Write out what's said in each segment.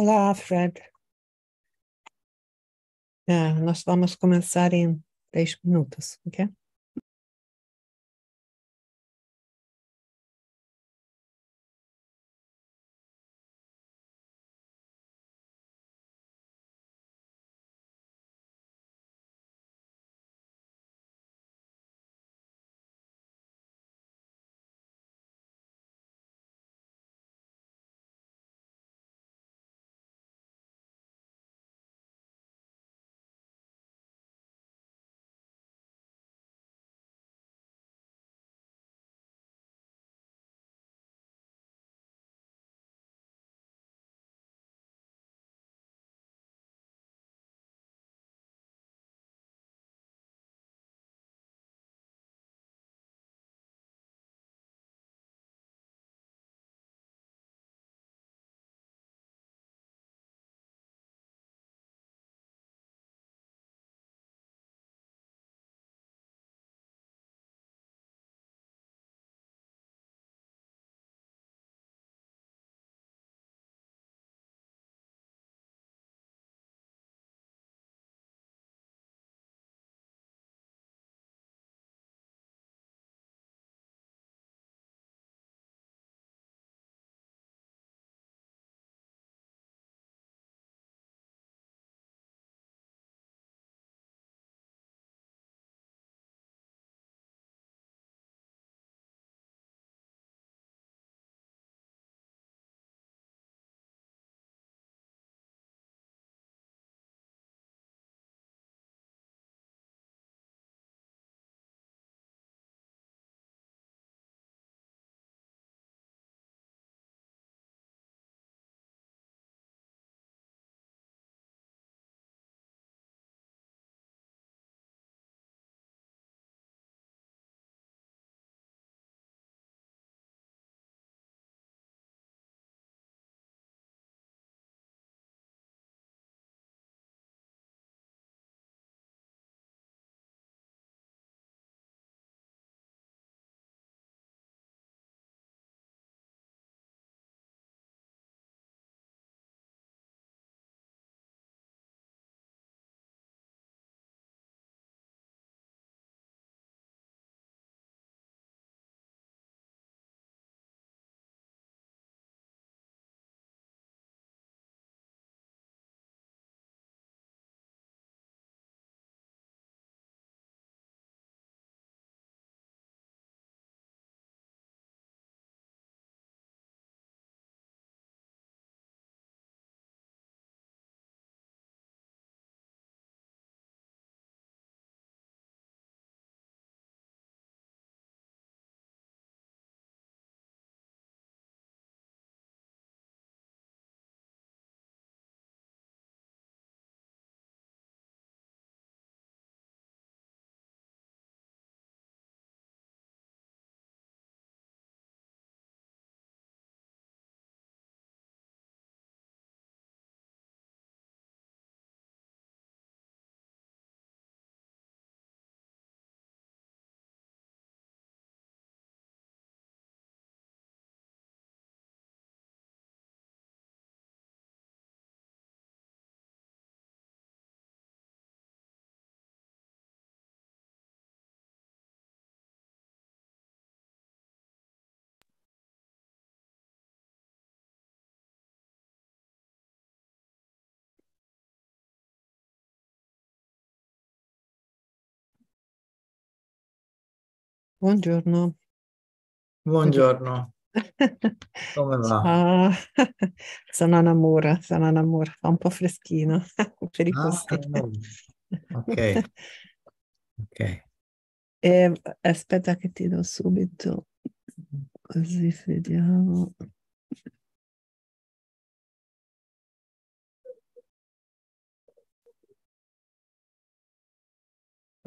Olá, Fred. Ah, nós vamos começar em 10 minutos, ok? Buongiorno. Buongiorno. Come va? Ciao. Sono Anamura, sono Anamura, fa un po' freschino per i posti. No. Ok. Ok. E, ehm, aspetta che ti do subito, così vediamo.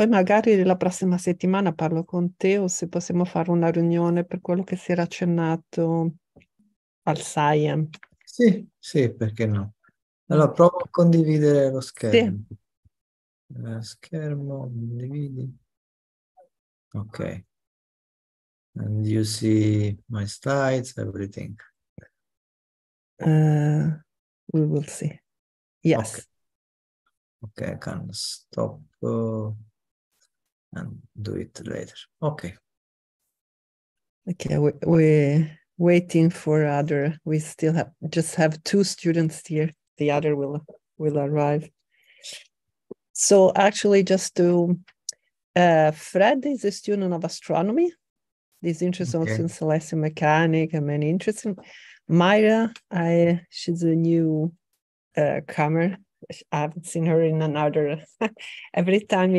Poi magari la prossima settimana parlo con te o se possiamo fare una riunione per quello che si era accennato al SAIAM. Sì, sì, perché no? Allora provo a condividere lo schermo. Sì. Eh, schermo, condividi. Ok. And you see my slides, everything. Uh, we will see. Yes. Ok, okay I can stop. Uh... and do it later. Okay. Okay, we, we're waiting for other. We still have just have two students here. The other will will arrive. So actually, just to uh, Fred is a student of astronomy. He's interested okay. also in celestial mechanics and many interests. Myra, I she's a new uh, comer. I haven't seen her in another. every time,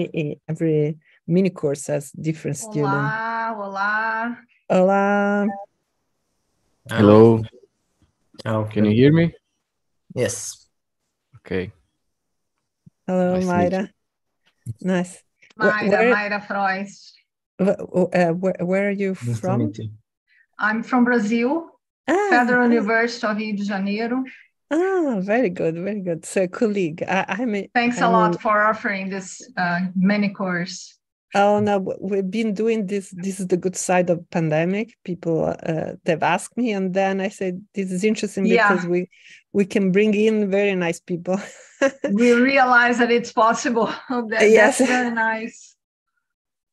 every mini course as different olá, students. Olá, olá. Hello. Can you hear me? Yes. Okay. Hello, nice Mayra. Nice. Mayra, where, Mayra Uh, where, where, are you from? I'm from Brazil, ah, Federal nice. University of Rio de Janeiro. Ah, very good, very good. So, colleague, I, am Thanks I'm, a lot for offering this uh, mini course. Oh no, we've been doing this. This is the good side of pandemic. People uh, they've asked me, and then I said, "This is interesting yeah. because we we can bring in very nice people." we realize that it's possible. that, yes, very nice.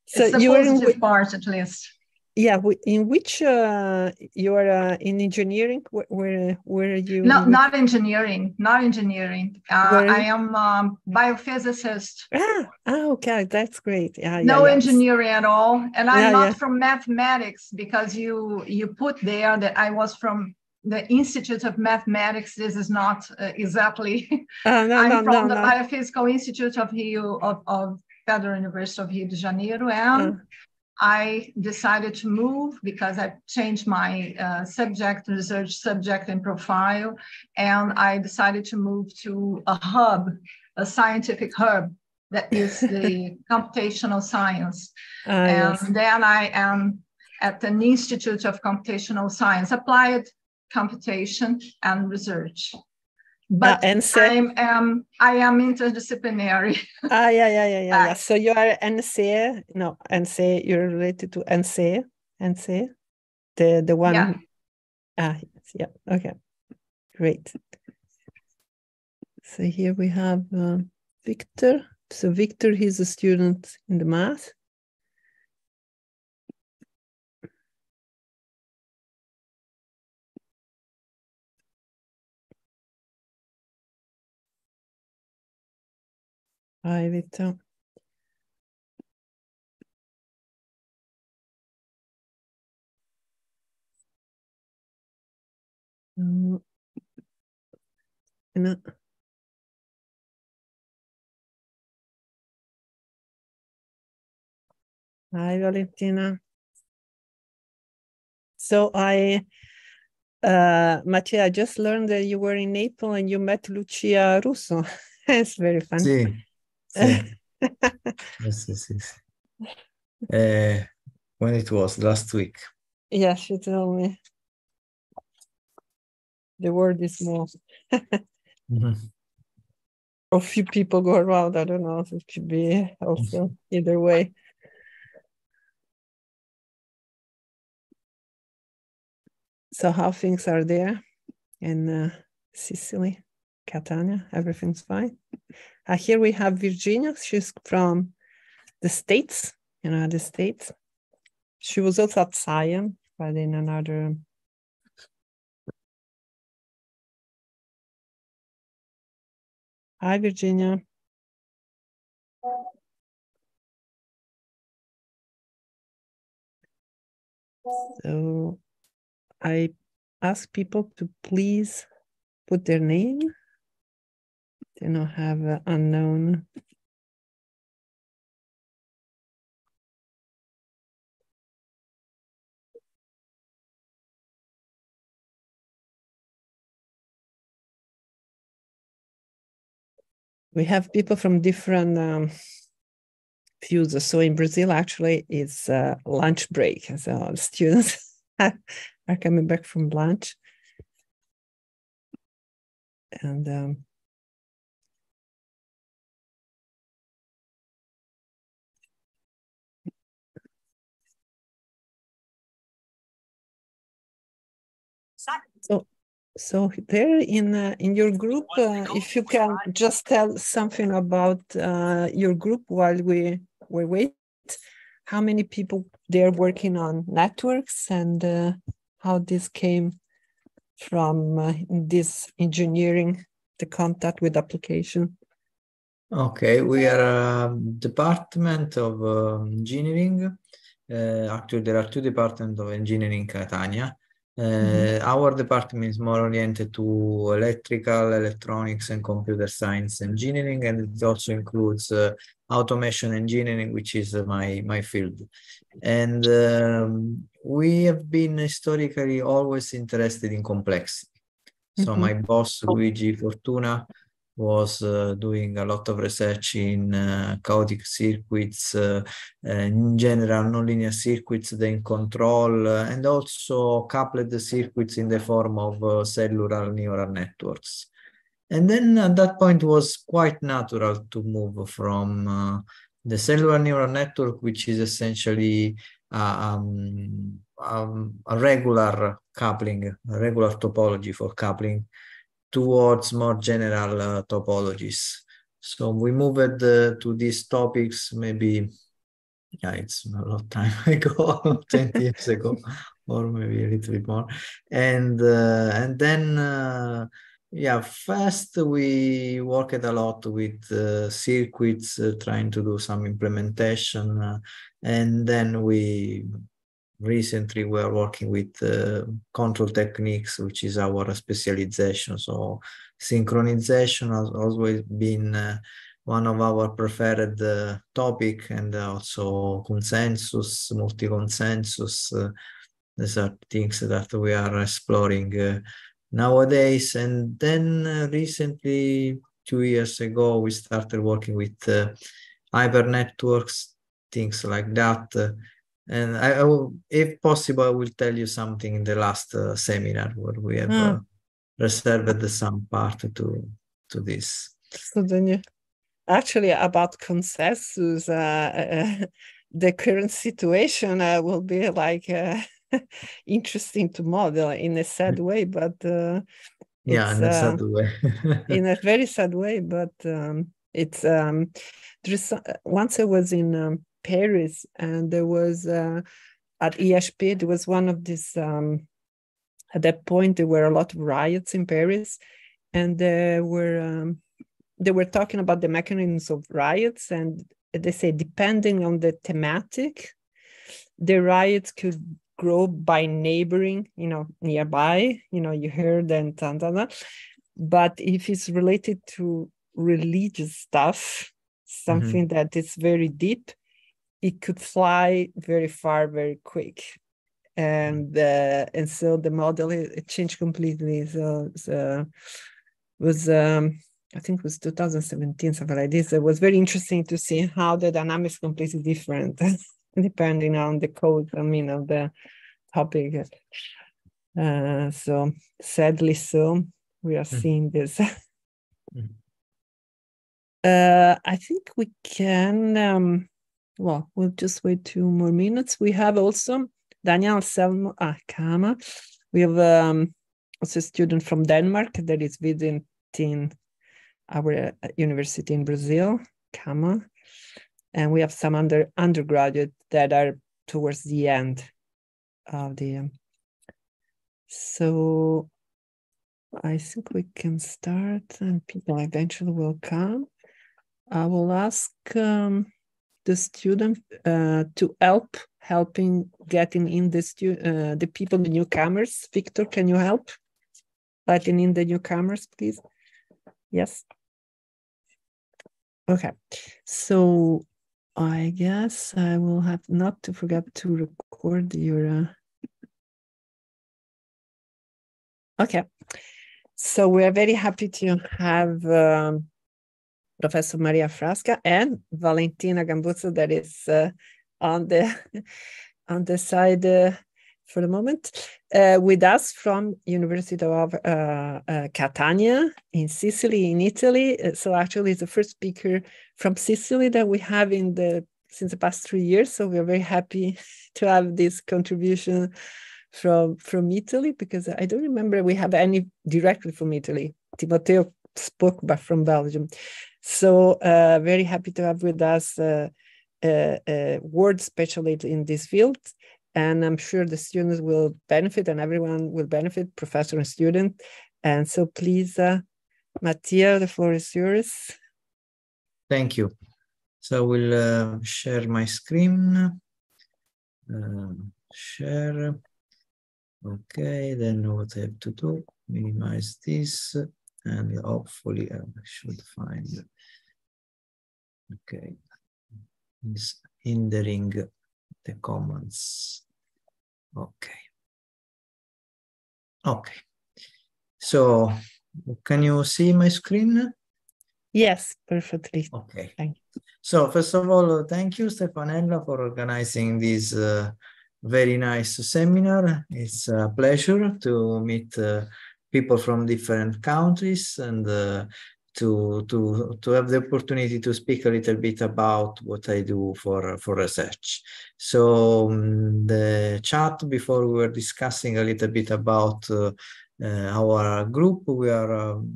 So it's the you positive in, part, at least yeah in which uh, you are uh, in engineering where, where are you no not engineering not engineering uh, i am um, biophysicist ah, ah okay that's great yeah, no yeah, engineering yes. at all and i'm yeah, not yeah. from mathematics because you you put there that i was from the Institute of Mathematics. This is not uh, exactly. Uh, no, I'm no, from no, the Biophysical Institute of Rio of, of Federal University of Rio de Janeiro, and uh. I decided to move because I changed my uh, subject, research subject and profile, and I decided to move to a hub, a scientific hub that is the computational science. Uh, and yes. then I am at an Institute of Computational Science, applied computation and research but uh, ah, NC. I'm um, I am interdisciplinary. ah, yeah, yeah, yeah, yeah, yeah. So you are NCA, no NCA. You're related to NCA, NCA, the the one. Yeah. Ah, yes, yeah. Okay, great. So here we have uh, Victor. So Victor, he's a student in the math. Hayret. Fena. Hi, Valentina. So I, uh, Mattia, I just learned that you were in Naples and you met Lucia Russo. it's very fun. Sí. Yes, yes, yes. Uh, when it was last week. Yes, you told me. The world is more. mm-hmm. few people go around. I don't know. if It could be also mm-hmm. either way. So how things are there in uh, Sicily? Catania. Everything's fine. Uh, here we have Virginia. She's from the States, United States. She was also at Siam, but in another. Hi, Virginia. So I ask people to please put their name do not have uh, unknown. We have people from different um, views. So in Brazil, actually, it's uh, lunch break. So students are coming back from lunch. And um, So, so there in uh, in your group, uh, if you can just tell something about uh, your group while we we wait, how many people they're working on networks and uh, how this came from uh, this engineering, the contact with application. Okay, we are a department of um, engineering. Uh, actually, there are two departments of engineering in Catania. Uh, Our department is more oriented to electrical, electronics, and computer science engineering, and it also includes uh, automation engineering, which is uh, my my field. And um, we have been historically always interested in complexity. Mm-hmm. So my boss oh. Luigi Fortuna was uh, doing a lot of research in uh, chaotic circuits, uh, in general nonlinear circuits, then control, and also coupled circuits in the form of cellular neural networks. And then at that point was quite natural to move from the cellular neural network, which is essentially um, um, a regular coupling, a regular topology for coupling, towards more general uh, topologies. So we moved uh, to these topics maybe, yeah, it's a lot of time ago, 20 years ago, or maybe a little bit more. And, uh, and then, uh, yeah, first we worked a lot with uh, circuits, uh, trying to do some implementation. and then we recently we are working with uh, control techniques, which is our specialization. So synchronization has always been uh, one of our preferred uh, topic and also consensus, multi-consensus. Uh, these are things that we are exploring uh, nowadays. And then uh, recently, two years ago, we started working with hyper networks, things like that and I, I, will, if possible, I will tell you something in the last uh, seminar where we have mm. uh, reserved some part to to this. So then, you, actually, about consensus, uh, uh the current situation uh, will be like uh, interesting to model in a sad hmm. way, but yeah, in a sad way, in a very sad way, but um, it's um, there's once I was in. Um, Paris, and there was uh, at ESP there was one of these. Um, at that point, there were a lot of riots in Paris, and there were um, they were talking about the mechanisms of riots, and they say depending on the thematic, the riots could grow by neighboring, you know, nearby. You know, you heard and da, but if it's related to religious stuff, mm-hmm. something mm-hmm. that is very deep, it could fly very far very quick mm. and uh, and so the model it changed completely so, so was um, I think it was 2017, something like this. It was very interesting to see how the dynamics completely different depending on the code, I mean, of the topic. Uh, so sadly, so we are mm. seeing this. Mm. uh, I think we can um, well, we'll just wait two more minutes. We have also Daniel Selmo Akama. Ah, we have um, also a student from Denmark that is visiting our uh, university in Brazil, Kama. And we have some under undergraduate that are towards the end of the. Um, so I think we can start and people eventually will come. I will ask. Um, the student uh, to help helping getting in the stu- uh, the people the newcomers victor can you help letting in the newcomers please yes okay so i guess i will have not to forget to record your uh... okay so we are very happy to have um, Professor Maria Frasca and Valentina Gambuzzo that is uh, on the on the side uh, for the moment uh, with us from University of uh, uh, Catania in Sicily in Italy. Uh, so actually, it's the first speaker from Sicily that we have in the since the past three years. So we are very happy to have this contribution from from Italy because I don't remember we have any directly from Italy. Timoteo spoke from Belgium. So uh, very happy to have with us uh, a, uh, uh, word specialist in this field. And I'm sure the students will benefit and everyone will benefit, professor and student. And so please, uh, Mattia, the floor is yours. Thank you. So I will uh, share my screen. Uh, share. Okay, then what I have to do, minimize this and hopefully uh, I should find, okay, is hindering the comments. Okay. Okay. So can you see my screen? Yes, perfectly. Okay. Thank you. So first of all, thank you, Stefanella, for organizing this uh, very nice seminar. It's a pleasure to meet uh, people from different countries and uh, to to to have the opportunity to speak a little bit about what I do for for research. So um, the chat before we were discussing a little bit about uh, uh, our group. We are um,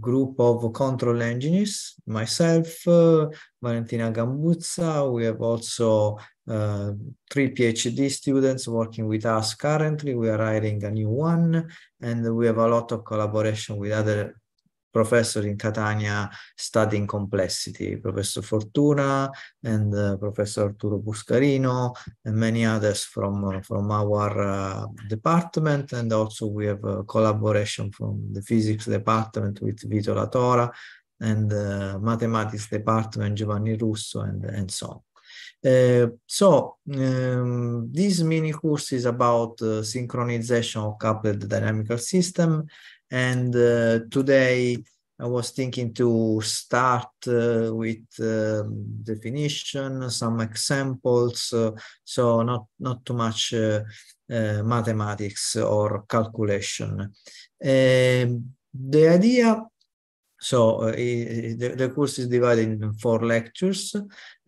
group of control engineers, myself, uh, Valentina Gambuzza. We have also uh, three PhD students working with us currently. We are hiring a new one, and we have a lot of collaboration with other professor in Catania studying complexity, Professor Fortuna and uh, Professor Arturo Buscarino and many others from, uh, from our uh, department. And also we have a collaboration from the physics department with Vito Latora and uh, mathematics department Giovanni Russo and, and so on. Uh, so um, this mini course is about uh, synchronization of coupled dynamical system and uh, today I was thinking to start uh, with um, definition, some examples, uh, so not, not too much mathematics or calculation. Um, the idea so uh, the, the, course is divided in four lectures.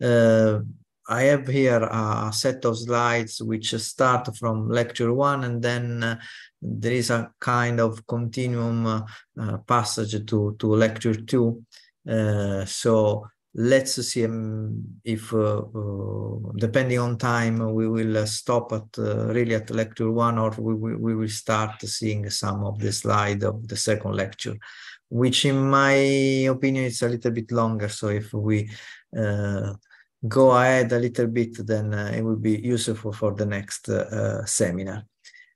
Uh, I have here a set of slides which start from lecture one and then there is a kind of continuum uh, uh, passage to, to lecture two. Uh, so let's see um, if uh, uh, depending on time we will uh, stop at really at lecture one or we, we, we, will start seeing some of the slide of the second lecture which in my opinion is a little bit longer so if we go ahead a little bit then it will be useful for the next seminar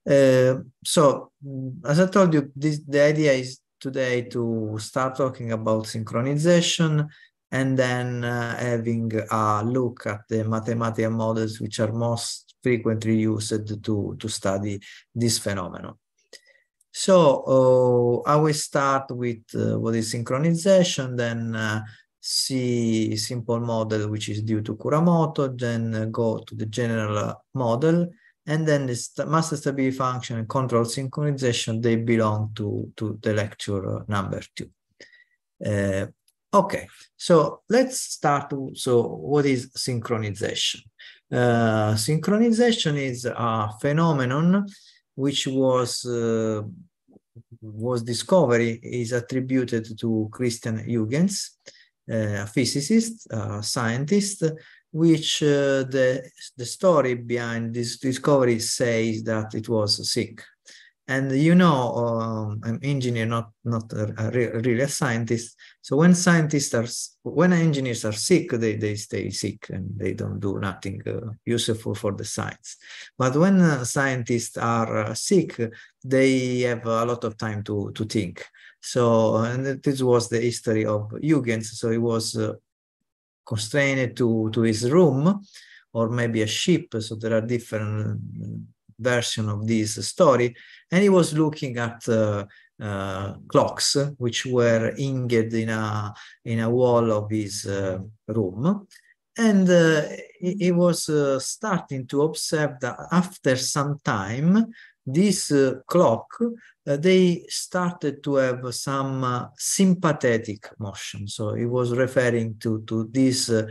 uh, so, mm, as I told you, this, the idea is today to start talking about synchronization and then uh, having a look at the mathematical models which are most frequently used to, to study this phenomenon. So uh, I will start with uh, what is synchronization, then uh, see simple model which is due to Kuramoto, then uh, go to the general model, and then this master stability function and control synchronization, they belong to, to the lecture uh, number two. Uh, okay, so let's start. To, so what is synchronization? Uh, synchronization is a phenomenon which was uh, was discovery is attributed to Christian Huygens, uh, a physicist, a scientist, which uh, the, the story behind this discovery says that it was sick. And you know, um, I'm engineer, not not a, a really a scientist. So when scientists are, when engineers are sick, they, they stay sick and they don't do nothing uh, useful for the science. But when uh, scientists are uh, sick, they have a lot of time to to think. So and this was the history of Huygens. So it was uh, constrained to, to his room or maybe a ship. So there are different uh, versions of this story. And he was looking at uh, uh, clocks which were inged in a, in a wall of his uh, room. And uh, he, he, was uh, starting to observe that after some time, this clock they started to have some uh, sympathetic motion. So he was referring to, to this uh,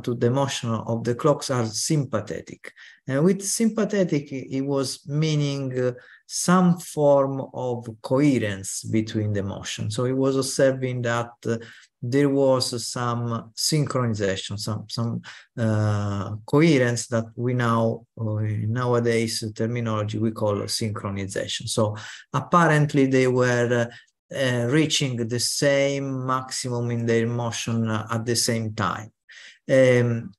to the motion of the clocks are sympathetic. And with sympathetic, it was meaning uh, some form of coherence between the motion. So he was observing that uh, there was some synchronization, some some uh, coherence that we now uh, nowadays terminology we call synchronization. So apparently they were uh, reaching the same maximum in their motion at the same time. Um,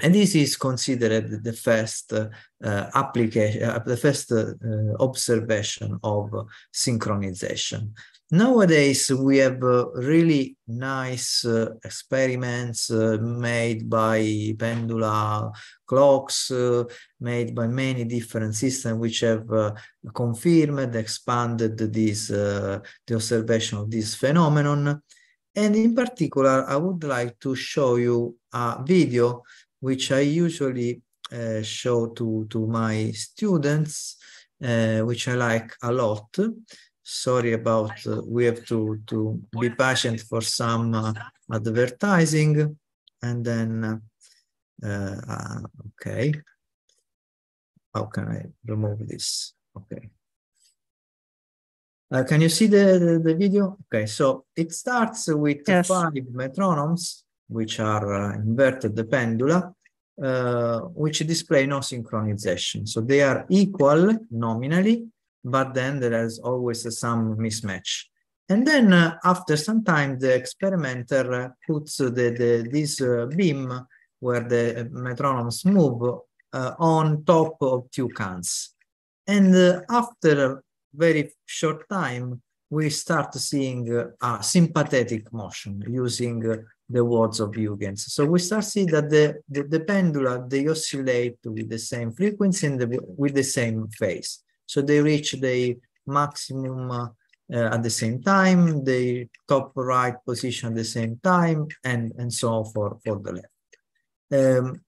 and this is considered the first uh, application, uh, the first uh, observation of synchronization. Nowadays, we have uh, really nice uh, experiments uh, made by pendula clocks, uh, made by many different systems, which have uh, confirmed, expanded this, uh, the observation of this phenomenon. And in particular, I would like to show you a video which I usually show to, to my students, which I like a lot sorry about uh, we have to to be patient for some uh, advertising and then uh, uh okay how can i remove this okay uh, can you see the, the, the video okay so it starts with yes. five metronomes which are uh, inverted the pendula which display no synchronization so they are equal nominally but then there is always some mismatch. And then uh, after some time, the experimenter uh, puts the, the, this uh, beam where the uh, metronomes move on top of two cans. And after a very short time, we start seeing a sympathetic motion using the words of Huygens. So we start seeing that the, the, the pendula, they oscillate with the same frequency and the, with the same phase. So they reach the maximum uh, at the same time, the top right position at the same time, and, and so on for, for the left. Um,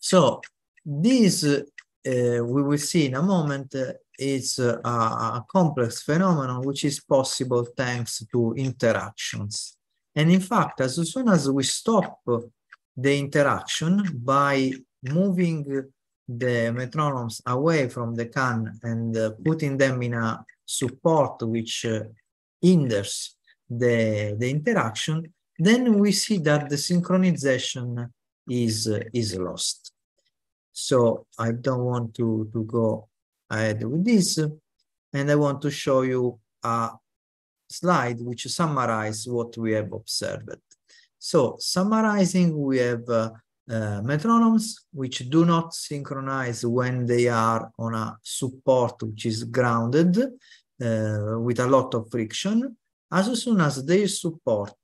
so this, uh, we will see in a moment, uh, is a, a complex phenomenon which is possible thanks to interactions. And in fact, as soon as we stop the interaction by moving the metronomes away from the can and uh, putting them in a support which uh, hinders the, the interaction, then we see that the synchronization is, uh, is lost. So I don't want to, to go ahead with this. And I want to show you a slide which summarizes what we have observed. So summarizing, we have uh, uh, metronomes which do not synchronize when they are on a support which is grounded uh, with a lot of friction. As soon as their support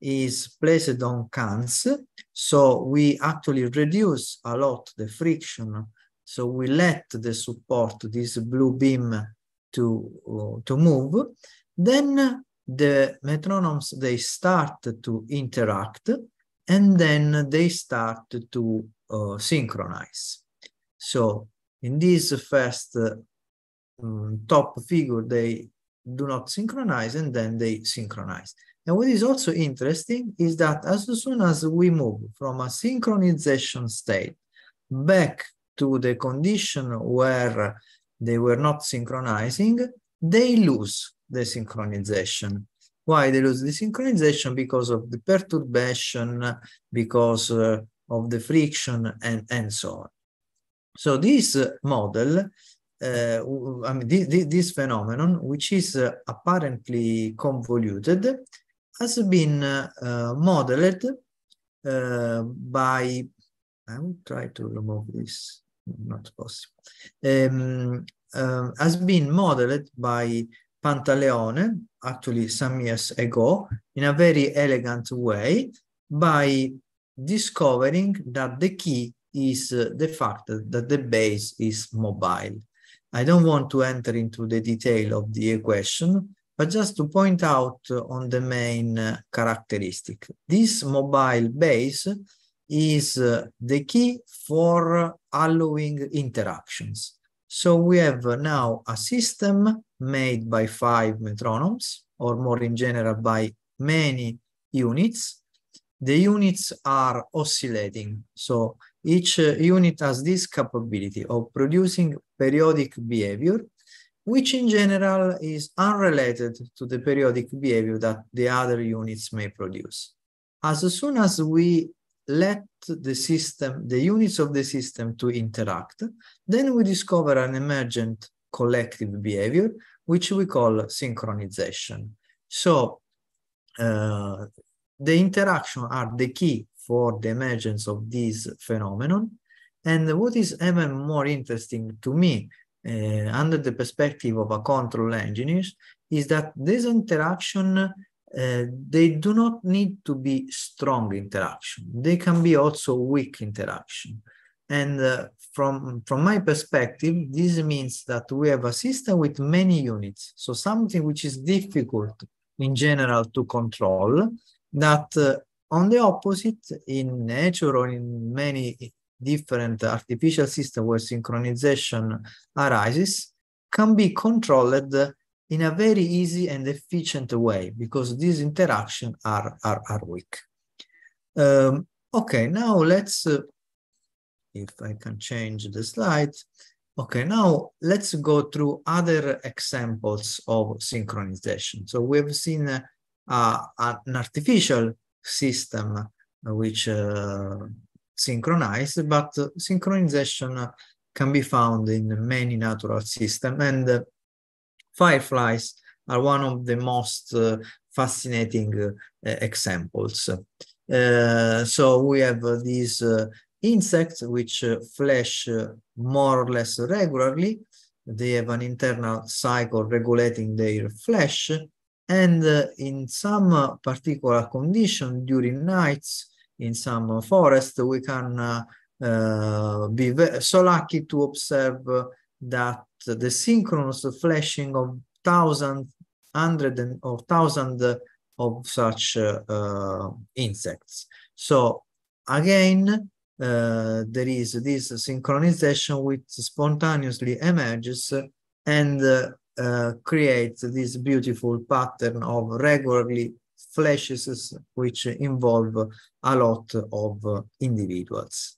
is placed on cans, so we actually reduce a lot the friction. So we let the support, this blue beam, to, uh, to move. Then the metronomes, they start to interact and then they start to uh, synchronize. So in this first uh, mm, top figure, they do not synchronize and then they synchronize. And what is also interesting is that as soon as we move from a synchronization state back to the condition where they were not synchronizing, they lose the synchronization. Why there is the synchronization? Because of the perturbation, because uh, of the friction, and, and so on. So this uh, model, uh, I mean, this, this, phenomenon, which is uh, apparently convoluted, has been uh, uh modeled uh, by, I will try to remove this, not possible, um, has been modeled by Pantaleone, actually some years ago, in a very elegant way by discovering that the key is uh, the fact that the base is mobile. I don't want to enter into the detail of the equation, but just to point out uh, on the main uh, characteristic. This mobile base is uh, the key for uh, allowing interactions. So we have now a system made by five metronomes, or more in general by many units. The units are oscillating, so each uh, unit has this capability of producing periodic behavior, which in general is unrelated to the periodic behavior that the other units may produce. As soon as we let the system, the units of the system to interact, then we discover an emergent collective behavior which we call synchronization. So uh, the interaction are the key for the emergence of this phenomenon. And what is even more interesting to me, uh, under the perspective of a control engineer, is that this interaction uh, they do not need to be strong interaction. They can be also weak interaction. And uh, from, from my perspective, this means that we have a system with many units. So something which is difficult in general to control that uh, on the opposite in nature or in many different artificial systems where synchronization arises can be controlled in a very easy and efficient way because these interactions are, are, are weak. Um, okay, now let's uh, if I can change the slide. Okay, now let's go through other examples of synchronization. So we've seen uh, uh, an artificial system uh, which uh, synchronized, but uh, synchronization can be found in many natural systems and uh, fireflies are one of the most fascinating examples. so we have these Insects, which uh, flash uh, more or less regularly, they have an internal cycle regulating their flash, and uh, in some particular condition during nights, in some forest, we can be so lucky to observe that the synchronous flashing of thousand, hundred and, or thousand of such uh, uh, insects. So again, uh, there is this synchronization which spontaneously emerges and uh, uh, creates this beautiful pattern of regularly flashes which involve a lot of individuals.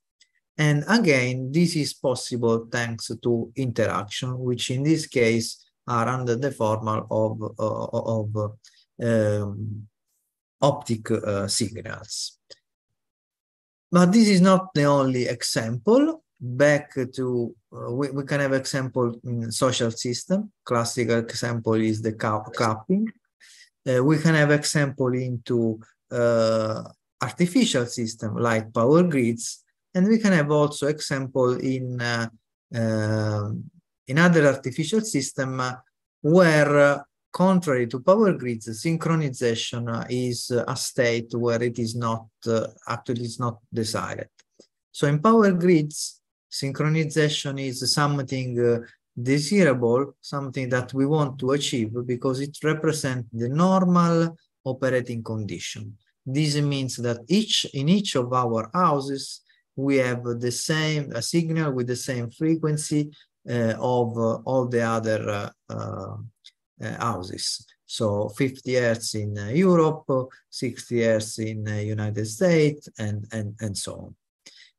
And again, this is possible thanks to interaction, which in this case are under the formal of, of um, optic uh, signals. But this is not the only example. Back to uh, we, we can have example in social system. Classical example is the cupping. Uh, we can have example into uh, artificial system like power grids, and we can have also example in uh, um, in other artificial system uh, where uh, contrary to power grids, synchronization is a state where it is not, uh, actually is not desired. So in power grids, synchronization is something uh, desirable, something that we want to achieve because it represents the normal operating condition. This means that each in each of our houses, we have the same a signal with the same frequency uh, of uh, all the other uh, uh uh, houses. So 50 years in uh, Europe, 60 years in uh, United States, and, and, and so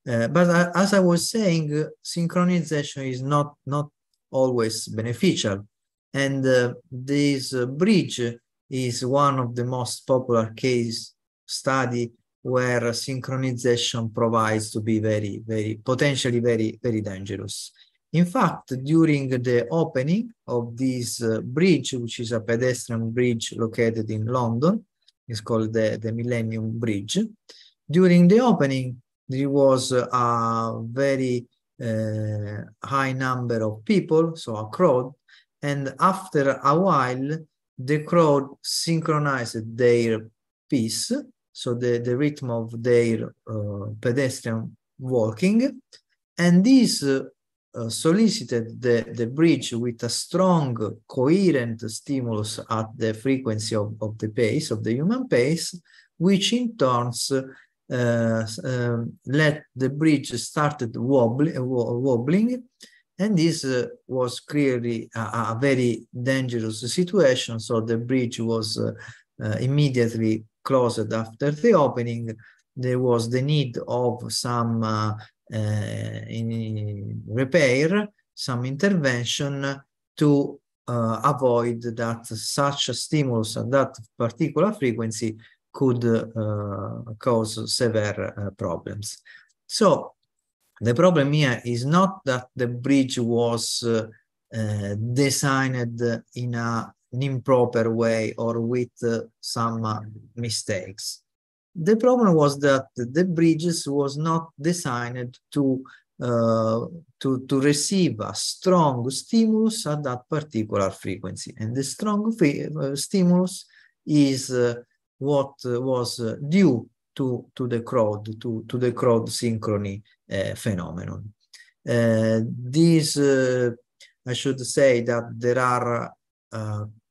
on. Uh, but as I was saying, uh, synchronization is not, not always beneficial. And uh, this bridge is one of the most popular case study where synchronization provides to be very, very potentially very, very dangerous. In fact, during the opening of this uh, bridge, which is a pedestrian bridge located in London, it's called the, the Millennium Bridge. During the opening, there was a very uh, high number of people, so a crowd, and after a while, the crowd synchronized their pace, so the, the rhythm of their uh, pedestrian walking, and this uh, uh, solicited the, the bridge with a strong coherent stimulus at the frequency of, of the pace of the human pace which in turns uh, uh, let the bridge started uh, wobbling and this uh, was clearly a, a, very dangerous situation so the bridge was immediately closed after the opening there was the need of some Eh, in repair, some intervention to eh, avoid that such a stimulus at that particular frequency could eh, cause severe problems. So the problem here is not that the bridge was uh, uh, designed in a, an improper way or with uh, some mistakes the problem was that the bridges was not designed to uh, to, to receive a strong stimulus at that particular frequency. And the strong uh, stimulus is uh, what was uh, due to, to the crowd, to, to the crowd synchrony uh, phenomenon. these, I should say that there are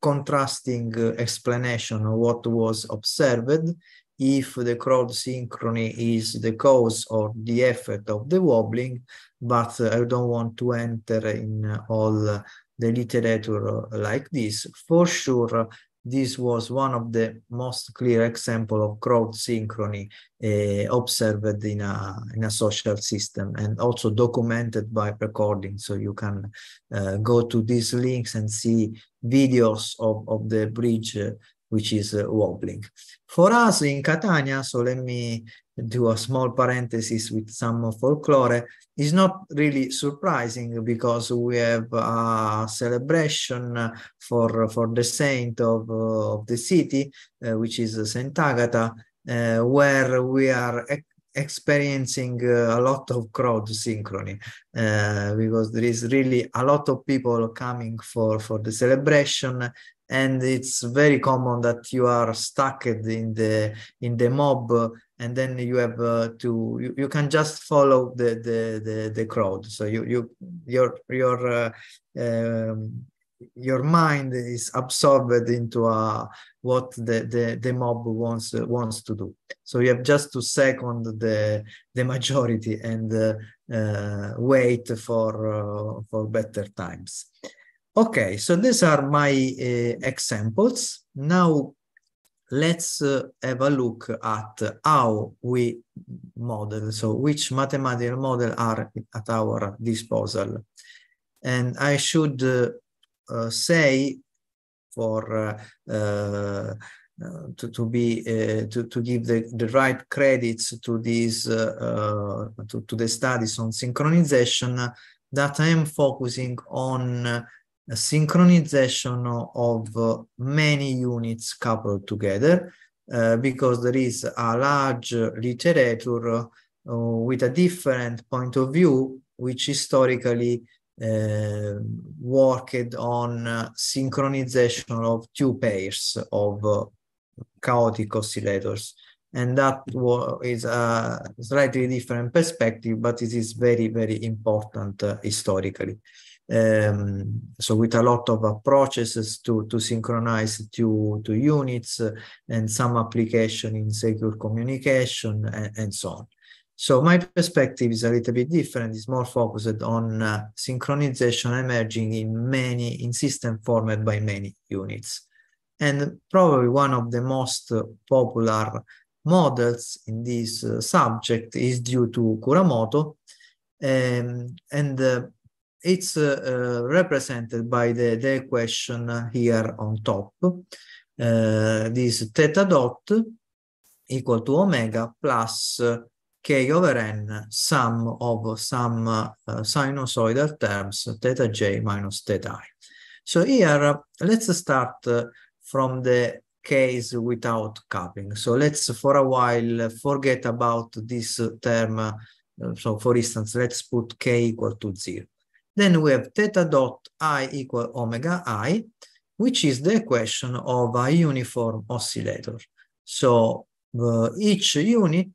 contrasting explanation of what was observed if the crowd synchrony is the cause or the effect of the wobbling, but uh, I don't want to enter in all the literature like this. For sure, this was one of the most clear example of crowd synchrony uh, observed in a, in a social system and also documented by recording. So you can uh, go to these links and see videos of, of the bridge uh, which is uh, wobbling. For us in Catania, so let me do a small parenthesis with some folklore, is not really surprising because we have a celebration for, for the saint of, of the city, uh, which is Saint Agatha, uh, where we are experiencing uh, a lot of crowd synchrony uh, because there is really a lot of people coming for for the celebration and it's very common that you are stuck in the in the mob and then you have uh, to you, you can just follow the, the the the crowd so you you your your uh, um, your mind is absorbed into uh, what the, the, the mob wants uh, wants to do. So you have just to second the the majority and uh, uh wait for uh, for better times. Okay, so these are my uh, examples. Now let's uh, have a look at how we model, so which mathematical model are at our disposal. And I should uh, uh say for uh, uh, to, to be to, to give the, the right credits to these to, to the studies on synchronization that I am focusing on synchronization of many units coupled together uh, because there is a large literature uh, with a different point of view which historically uh, worked on synchronization of two pairs of uh, chaotic oscillators and that is a slightly different perspective but it is very very important uh, historically um, so with a lot of uh, processes to, to synchronize to, to units and some application in secure communication and, and, so on. So my perspective is a little bit different. It's more focused on uh, synchronization emerging in many in system formed by many units. And probably one of the most popular models in this uh, subject is due to Kuramoto. Um, and uh, it's uh, uh, represented by the, the equation here on top. Uh, this theta dot equal to omega plus k over n sum of some uh, sinusoidal terms theta j minus theta i. So here, uh, let's start uh, from the case without coupling. So let's for a while forget about this term. so for instance, let's put k equal to zero. Then we have theta dot i equal omega i, which is the equation of a uniform oscillator. So uh, each unit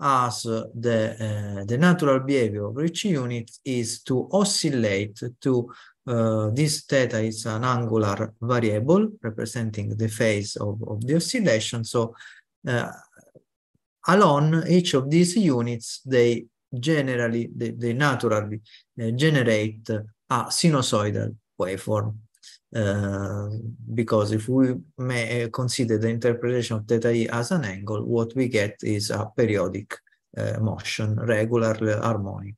has uh, the, uh, the natural behavior of each unit is to oscillate to uh, this theta is an angular variable representing the phase of, of the oscillation. So uh, alone each of these units, they generally, they, naturally uh, generate a sinusoidal waveform. Uh, because if we may uh, consider the interpretation of theta e as an angle, what we get is a periodic uh, motion, regular uh, harmonic.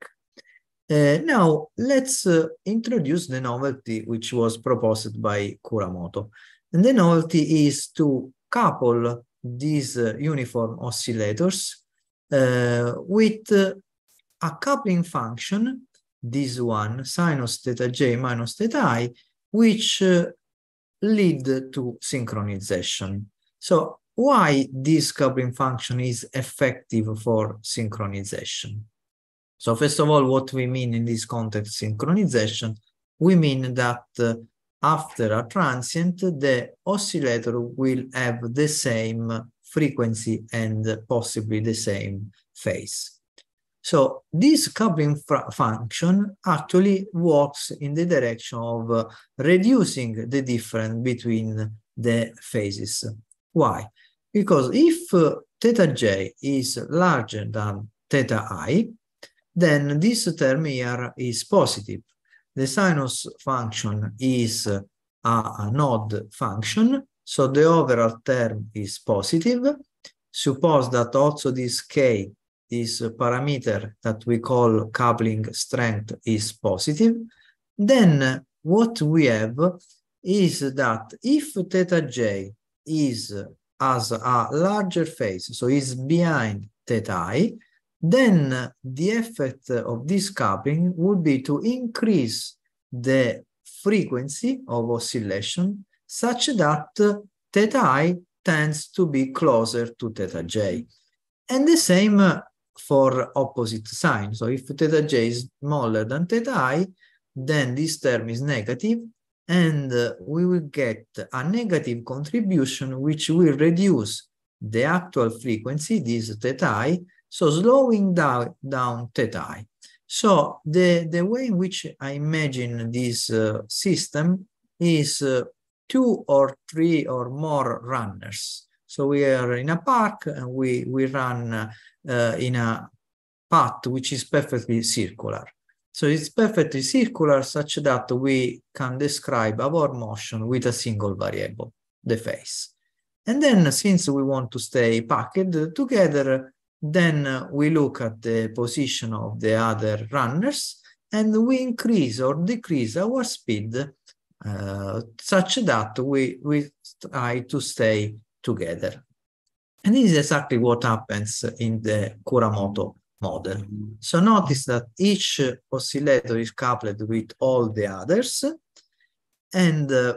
Uh, now, let's uh, introduce the novelty which was proposed by Kuramoto. And the novelty is to couple these uniform oscillators with a coupling function, this one, sinus theta j minus theta i, which uh, lead to synchronization. So why this coupling function is effective for synchronization? So first of all, what we mean in this context synchronization, we mean that uh, after a transient, the oscillator will have the same frequency and possibly the same phase. So this coupling function actually works in the direction of uh, reducing the difference between the phases. Why? Because if uh, theta j is larger than theta i, then this term here is positive. The sinus function is uh, an odd function, so the overall term is positive. Suppose that also this k this parameter that we call coupling strength is positive, then what we have is that if theta j is as a larger phase, so is behind theta i, then the effect of this coupling would be to increase the frequency of oscillation such that theta i tends to be closer to theta j. And the same for opposite sign. So if theta j is smaller than theta i, then this term is negative and uh, we will get a negative contribution which will reduce the actual frequency, this theta i, so slowing down, down theta i. So the, the way in which I imagine this uh, system is uh, two or three or more runners. So we are in a park and we, we run uh, uh, in a path which is perfectly circular. So it's perfectly circular such that we can describe our motion with a single variable, the phase. And then since we want to stay packed together, then we look at the position of the other runners and we increase or decrease our speed uh, such that we, we try to stay together. And this is exactly what happens in the Kuramoto model. So notice that each oscillator is coupled with all the others, and uh,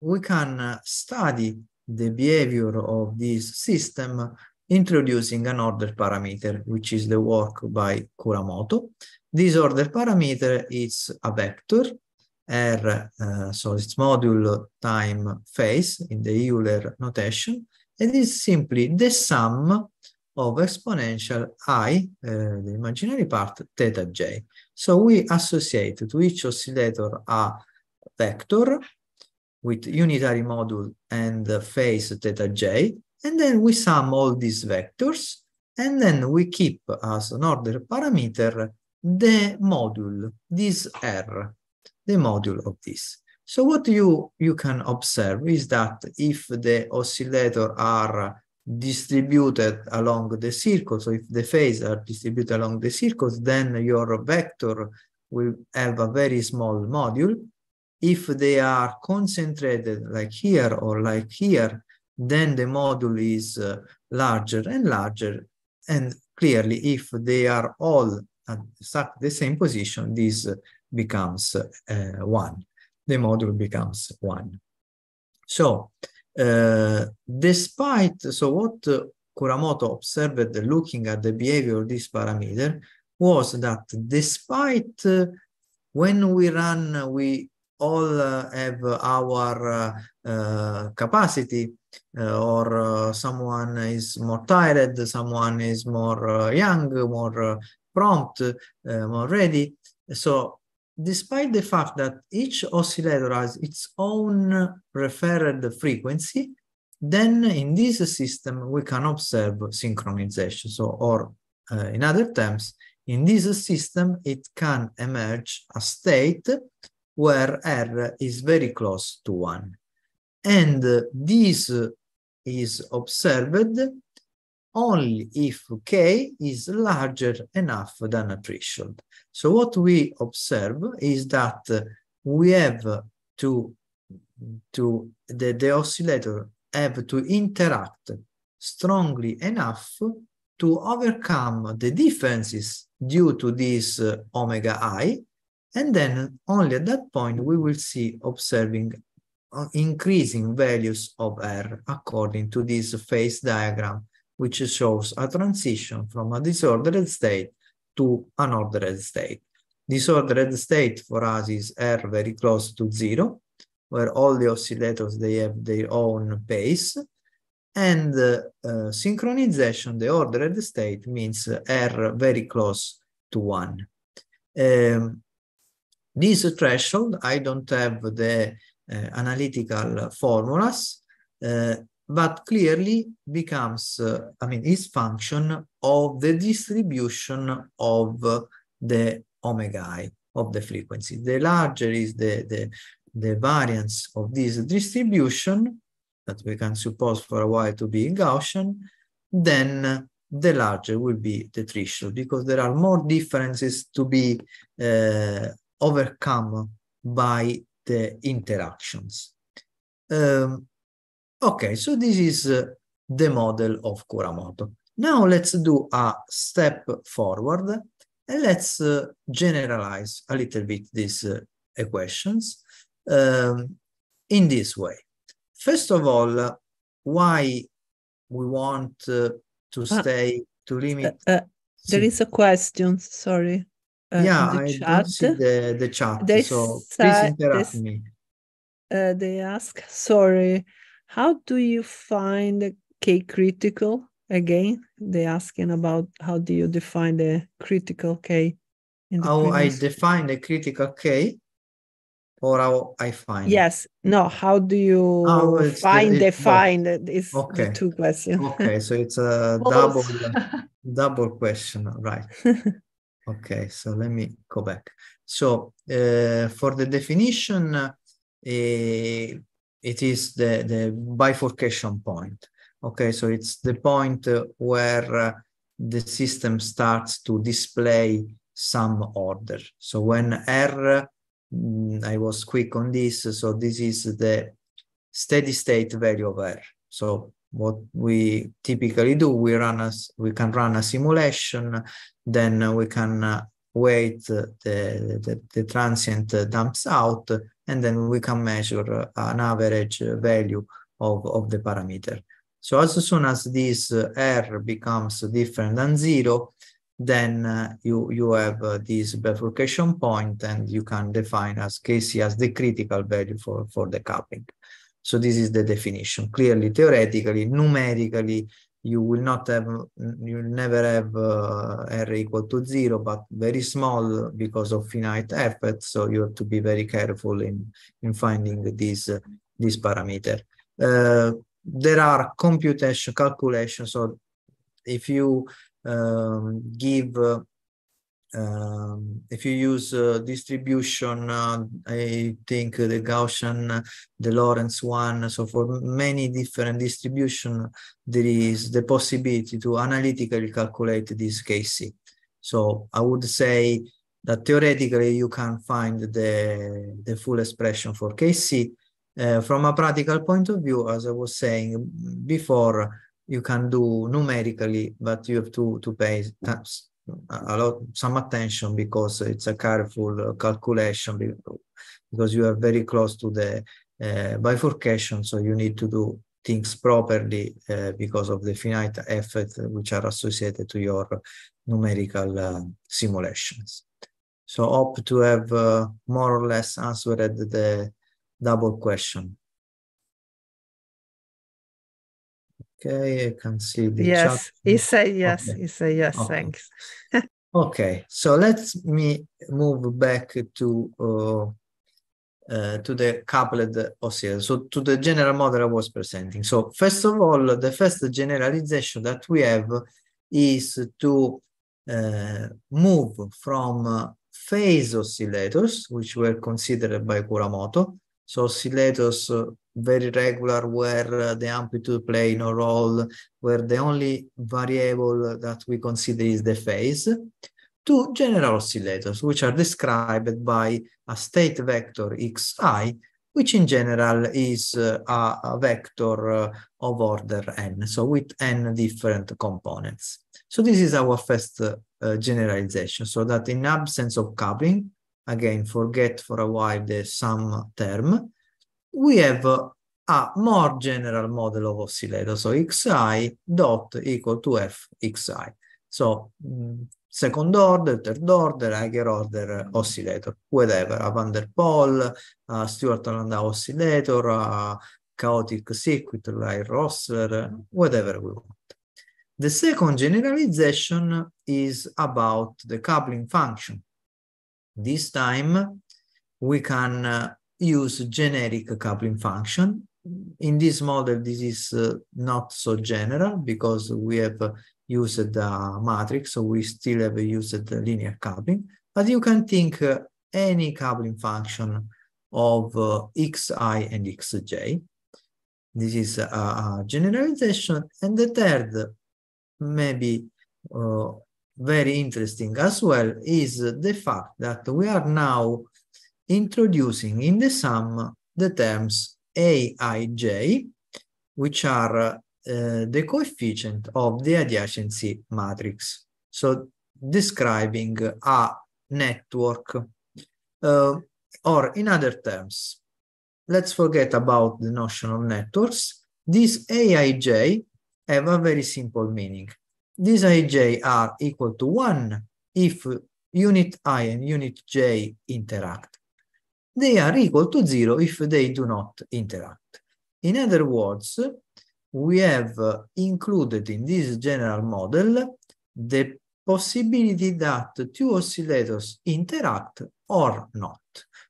we can uh, study the behavior of this system introducing an order parameter, which is the work by Kuramoto. This order parameter is a vector, R, uh, so it's module time phase in the Euler notation, it is simply the sum of exponential i, uh, the imaginary part, theta j. So we associate to each oscillator a vector with unitary module and phase theta j, and then we sum all these vectors, and then we keep as an order parameter the module, this r, the module of this. So what you, you can observe is that if the oscillator are distributed along the circle, so if the phase are distributed along the circles, then your vector will have a very small module. If they are concentrated like here or like here, then the module is uh, larger and larger. And clearly, if they are all at the same position, this becomes uh, one the module becomes one. So uh, despite, so what Kuramoto observed looking at the behavior of this parameter was that despite uh, when we run, we all uh, have our uh, uh capacity uh, or uh, someone is more tired, someone is more young, more prompt, more ready. So despite the fact that each oscillator has its own preferred frequency, then in this system we can observe synchronization. So, or uh, in other terms, in this system it can emerge a state where R is very close to 1. And this is observed only if k is larger enough than a threshold. So what we observe is that we have to, to the, the oscillator have to interact strongly enough to overcome the differences due to this uh, omega i, and then only at that point we will see observing uh, increasing values of r according to this phase diagram which shows a transition from a disordered state to an ordered state. Disordered state for us is R very close to zero, where all the oscillators, they have their own pace. And uh, uh, synchronization, the ordered state, means R very close to one. Um, this threshold, I don't have the uh, analytical formulas. Uh, but clearly becomes, uh, I mean, is function of the distribution of uh, the omega i of the frequency. The larger is the, the, the variance of this distribution that we can suppose for a while to be Gaussian, then the larger will be the threshold because there are more differences to be uh, overcome by the interactions. Um, Okay, so this is uh, the model of Kuramoto. Now let's do a step forward and let's uh, generalize a little bit these uh, equations um, in this way. First of all, uh, why we want uh, to ah. stay to limit... Uh, there is a question, sorry. yeah, I chat. see the, the chat, they so please interrupt me. they ask, sorry, how do you find the K critical? Again, they asking about how do you define the critical K? In how previous... I define the critical K or how I find Yes. No, how do you find the, define both. it's okay. two questions. Okay, so it's a double uh, double question, right. okay, so let me go back. So uh, for the definition, uh, it is the, the bifurcation point. Okay, so it's the point uh, where uh, the system starts to display some order. So when R, mm, I was quick on this, so this is the steady state value of R. So what we typically do, we run as we can run a simulation, then we can uh, wait the, the, the transient dumps out, and then we can measure an average value of, of the parameter. So as soon as this R becomes different than zero, then uh, you, you have uh, this bifurcation point and you can define as Kc as the critical value for, for the coupling. So this is the definition. Clearly, theoretically, numerically, you will not have you never have uh, r equal to zero but very small because of finite effort so you have to be very careful in in finding this uh, this parameter uh, there are computation calculations so if you um, give uh, um, if you use uh, distribution, uh, I think the Gaussian, uh, the Lorentz one, so for many different distribution, there is the possibility to analytically calculate this KC. So I would say that theoretically you can find the, the full expression for KC. Uh, from a practical point of view, as I was saying before, you can do numerically, but you have to, to pay a lot some attention because it's a careful uh, calculation because you are very close to the uh, bifurcation so you need to do things properly uh, because of the finite effort which are associated to your numerical uh, simulations so hope to have uh, more or less answered the double question Okay, I can see the yes, chat. he said yes, okay. he said yes, okay. Uh-huh. thanks. okay, so let me move back to uh, uh, to the coupled oscillator, so to the general model I was presenting. So first of all, the first generalization that we have is to uh, move from uh, phase oscillators, which were considered by Kuramoto, so oscillators uh, very regular where uh, the amplitude play no role, where the only variable that we consider is the phase, to general oscillators, which are described by a state vector xi, which in general is uh, a, vector uh, of order n, so with n different components. So this is our first uh, uh generalization, so that in absence of coupling, again, forget for a while the sum term, we have a more general model of oscillator. So xi dot equal to f xi. So mm, second order, third order, higher order oscillator, whatever, a van der Pol, Stewart-Landau oscillator, a chaotic circuit like Rossler, whatever we want. The second generalization is about the coupling function. This time we can uh, use generic coupling function. In this model, this is uh, not so general because we have uh, used the matrix, so we still have used the linear coupling, but you can think uh, any coupling function of uh, xi and xj. This is a, a generalization. And the third, maybe uh, very interesting as well, is the fact that we are now introducing in the sum the terms aij, which are uh, the coefficient of the adjacency matrix. So describing a network. Uh, or in other terms, let's forget about the notion of networks. These aij have a very simple meaning. These ij are equal to 1 if unit i and unit j interact they are equal to zero if they do not interact. In other words, we have uh, included in this general model the possibility that two oscillators interact or not.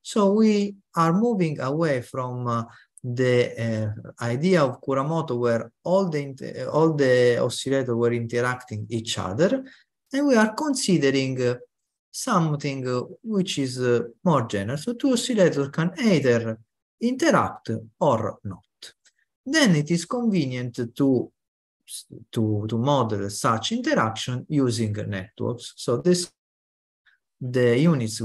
So we are moving away from uh, the uh, idea of Kuramoto where all the all the oscillators were interacting each other and we are considering uh, something which is uh, more general. So two oscillators can either interact or not. Then it is convenient to, to, to model such interaction using networks. So this the units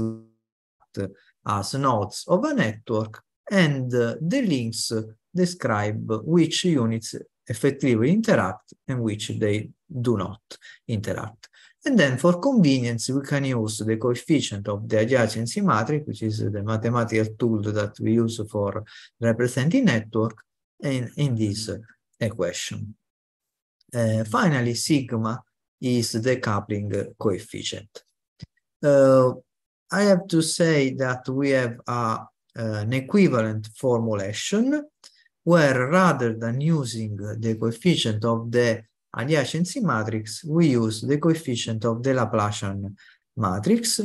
as nodes of a network and the links describe which units effectively interact and which they do not interact. And then for convenience, we can use the coefficient of the adjacency matrix, which is the mathematical tool that we use for representing network in, in this equation. Uh, finally, sigma is the coupling coefficient. Uh, I have to say that we have a, an equivalent formulation where rather than using the coefficient of the adjacency matrix, we use the coefficient of the Laplacian matrix,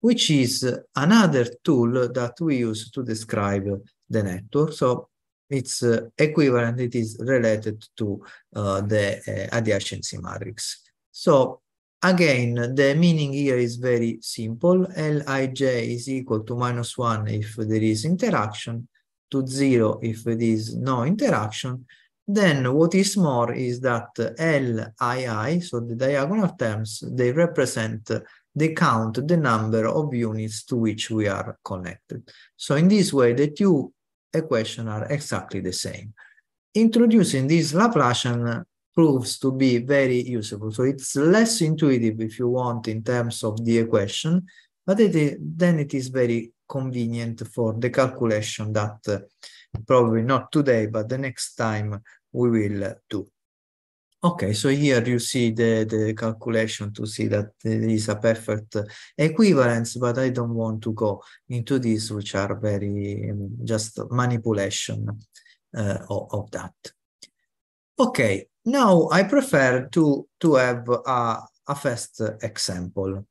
which is another tool that we use to describe the network. So it's uh, equivalent, it is related to uh, the uh, adjacency matrix. So again, the meaning here is very simple. Lij is equal to minus one if there is interaction, to zero if there is no interaction, then what is more is that LII, so the diagonal terms, they represent the count, the number of units to which we are connected. So in this way, the two equations are exactly the same. Introducing this Laplacian proves to be very useful. So it's less intuitive if you want in terms of the equation, but it is, then it is very convenient for the calculation that uh, probably not today, but the next time we will do. Okay, so here you see the, the calculation to see that there is a perfect equivalence, but I don't want to go into this, which are very just manipulation uh, of, of that. Okay, now I prefer to, to have a, a first example.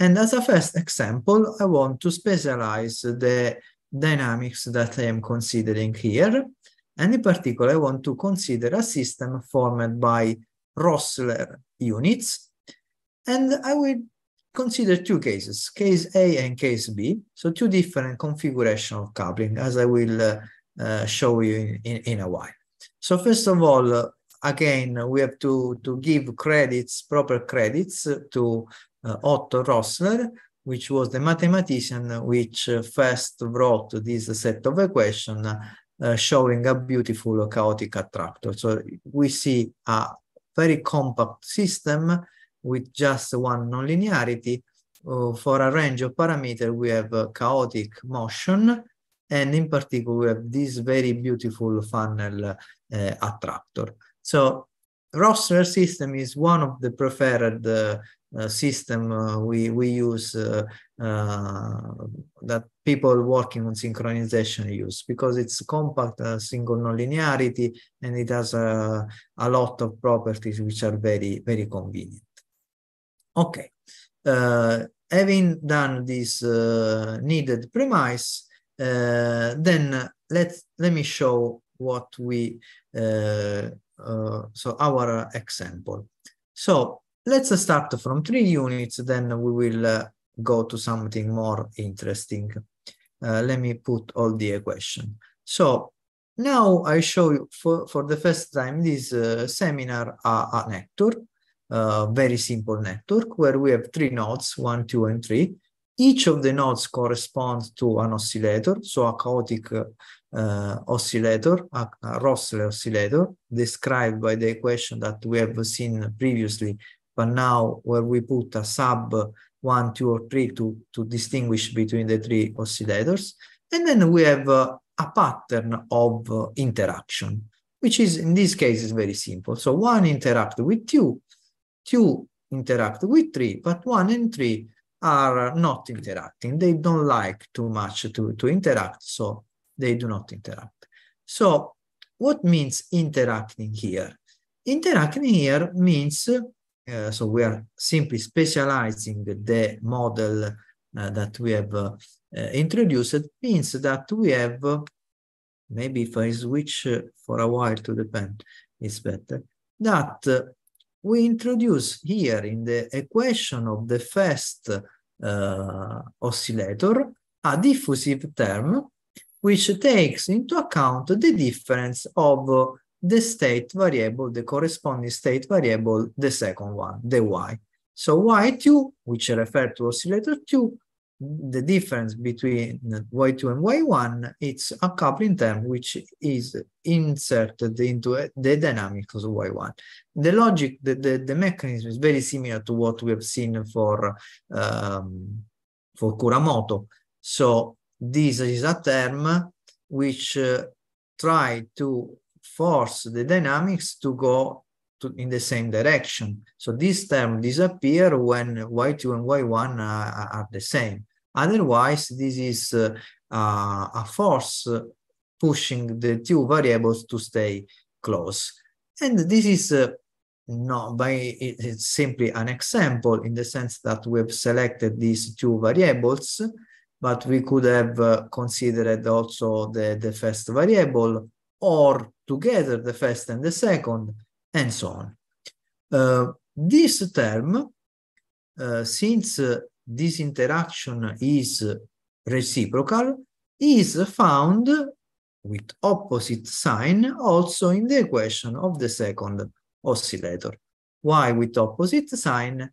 And as a first example, I want to specialize the dynamics that I am considering here. And in particular, I want to consider a system formed by Rossler units. And I will consider two cases, case A and case B. So two different configuration of coupling, as I will uh, uh, show you in, in, in, a while. So first of all, uh, again, we have to, to give credits, proper credits uh, to uh, Otto Rossler, which was the mathematician which uh, first wrote this set of equations uh, showing a beautiful chaotic attractor. So we see a very compact system with just one nonlinearity. Uh, for a range of parameters, we have chaotic motion, and in particular, we have this very beautiful funnel uh, attractor. So roster system is one of the preferred uh, system we, we use uh, that people working on synchronization use because it's compact single nonlinearity and it has a lot of properties which are very very convenient okay uh, having done this uh, needed premise, uh, then let let me show what we uh, uh, so our example. So let's start from three units. Then we will go to something more interesting. Uh, let me put all the equation. So now I show you for, for the first time this uh, seminar uh, a network, very simple network where we have three nodes, one, two, and three. Each of the nodes corresponds to an oscillator, so a chaotic uh, uh oscillator, a, a Rossler oscillator, described by the equation that we have seen previously, but now where we put a sub one, two, or three to, to distinguish between the three oscillators. And then we have uh, a pattern of uh, interaction, which is in this case is very simple. So one interact with two, two interact with three, but one and three are not interacting. They don't like too much to, to interact, so they do not interact. So what means interacting here? Interacting here means Eh, so we are simply specializing the model uh, that we have uh, introduced it means that we have maybe if I switch for a while to the pen it's better that we introduce here in the equation of the first oscillator a diffusive term which takes into account the difference of the state variable, the corresponding state variable, the second one, the y. So y2, which refer to oscillator 2, the difference between y2 and y1, it's a coupling term which is inserted into uh, the dynamics of y1. The logic, the, the, the mechanism is very similar to what we have seen for, um, for Kuramoto. So this is a term which uh, try to force the dynamics to go to, in the same direction. So this term disappear when y2 and y1 are, are the same. Otherwise, this is uh, uh, a force pushing the two variables to stay close. And this is uh, not by it, it's simply an example in the sense that we've selected these two variables, but we could have uh, considered also the, the first variable or together the first and the second, and so on. Uh, this term, uh, since uh, this interaction is reciprocal, is found with opposite sign also in the equation of the second oscillator. Why with opposite sign?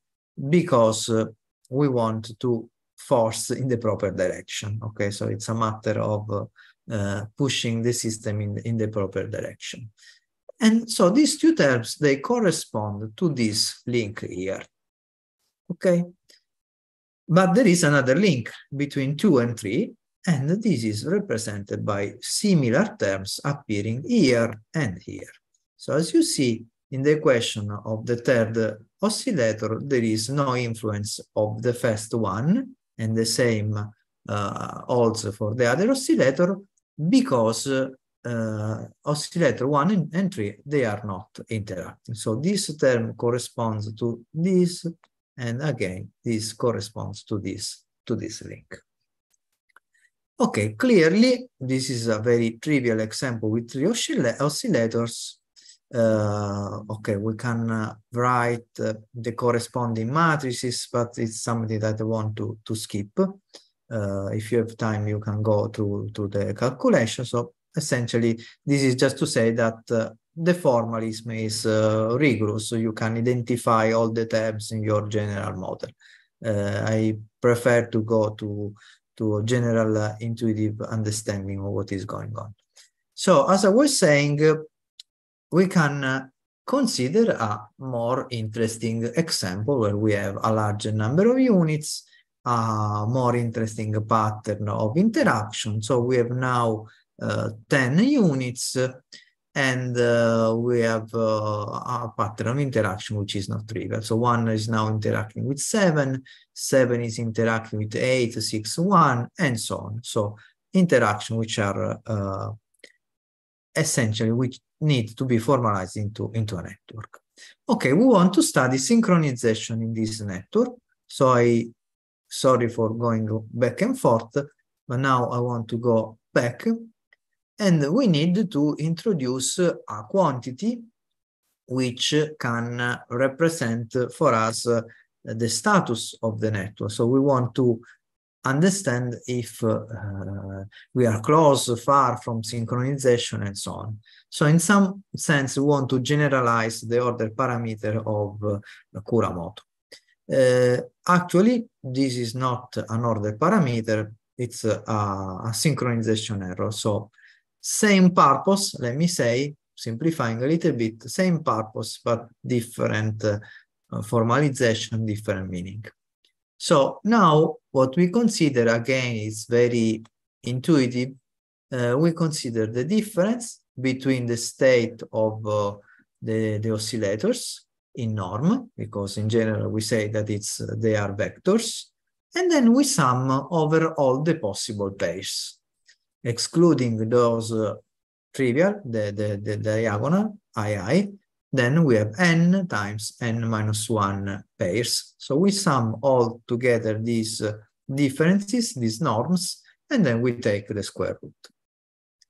Because uh, we want to force in the proper direction. Okay, so it's a matter of uh, pushing the system in, in the proper direction. And so these two terms, they correspond to this link here. Okay, but there is another link between two and three, and this is represented by similar terms appearing here and here. So as you see, in the equation of the third oscillator, there is no influence of the first one, and the same uh, for the other oscillator because uh, oscillator 1 and, and 3, they are not interacting. So this term corresponds to this, and again, this corresponds to this, to this link. Okay, clearly, this is a very trivial example with three oscill oscillators, uh, okay, we can uh, write uh, the corresponding matrices, but it's something that I want to, to skip. if you have time, you can go to, to the calculation. So essentially, this is just to say that the formalism is uh, rigorous, so you can identify all the tabs in your general model. Uh, I prefer to go to, to a general uh, intuitive understanding of what is going on. So as I was saying, we can uh, consider a more interesting example where we have a larger number of units, a more interesting pattern of interaction. So we have now uh, 10 units and uh, we have uh, a pattern of interaction which is not trivial. So one is now interacting with seven, seven is interacting with eight, six, one, and so on. So interaction which are uh, essentially we need to be formalized into, into a network. Okay, we want to study synchronization in this network. So I, sorry for going back and forth, but now I want to go back. And we need to introduce a quantity which can represent for us the status of the network. So we want to understand if uh, we are close, far from synchronization, and so on. So in some sense, we want to generalize the order parameter of uh, Kuramoto. Uh, actually, this is not an order parameter, it's a, a, synchronization error. So same purpose, let me say, simplifying a little bit, same purpose, but different uh, formalization, different meaning. So now what we consider again is very intuitive. Uh, we consider the difference between the state of uh, the, the oscillators in norm, because in general we say that it's uh, they are vectors, and then we sum over all the possible pairs, excluding those uh, trivial, the, the, the diagonal, ii, then we have n times n minus 1 pairs. So we sum all together these uh, differences, these norms, and then we take the square root.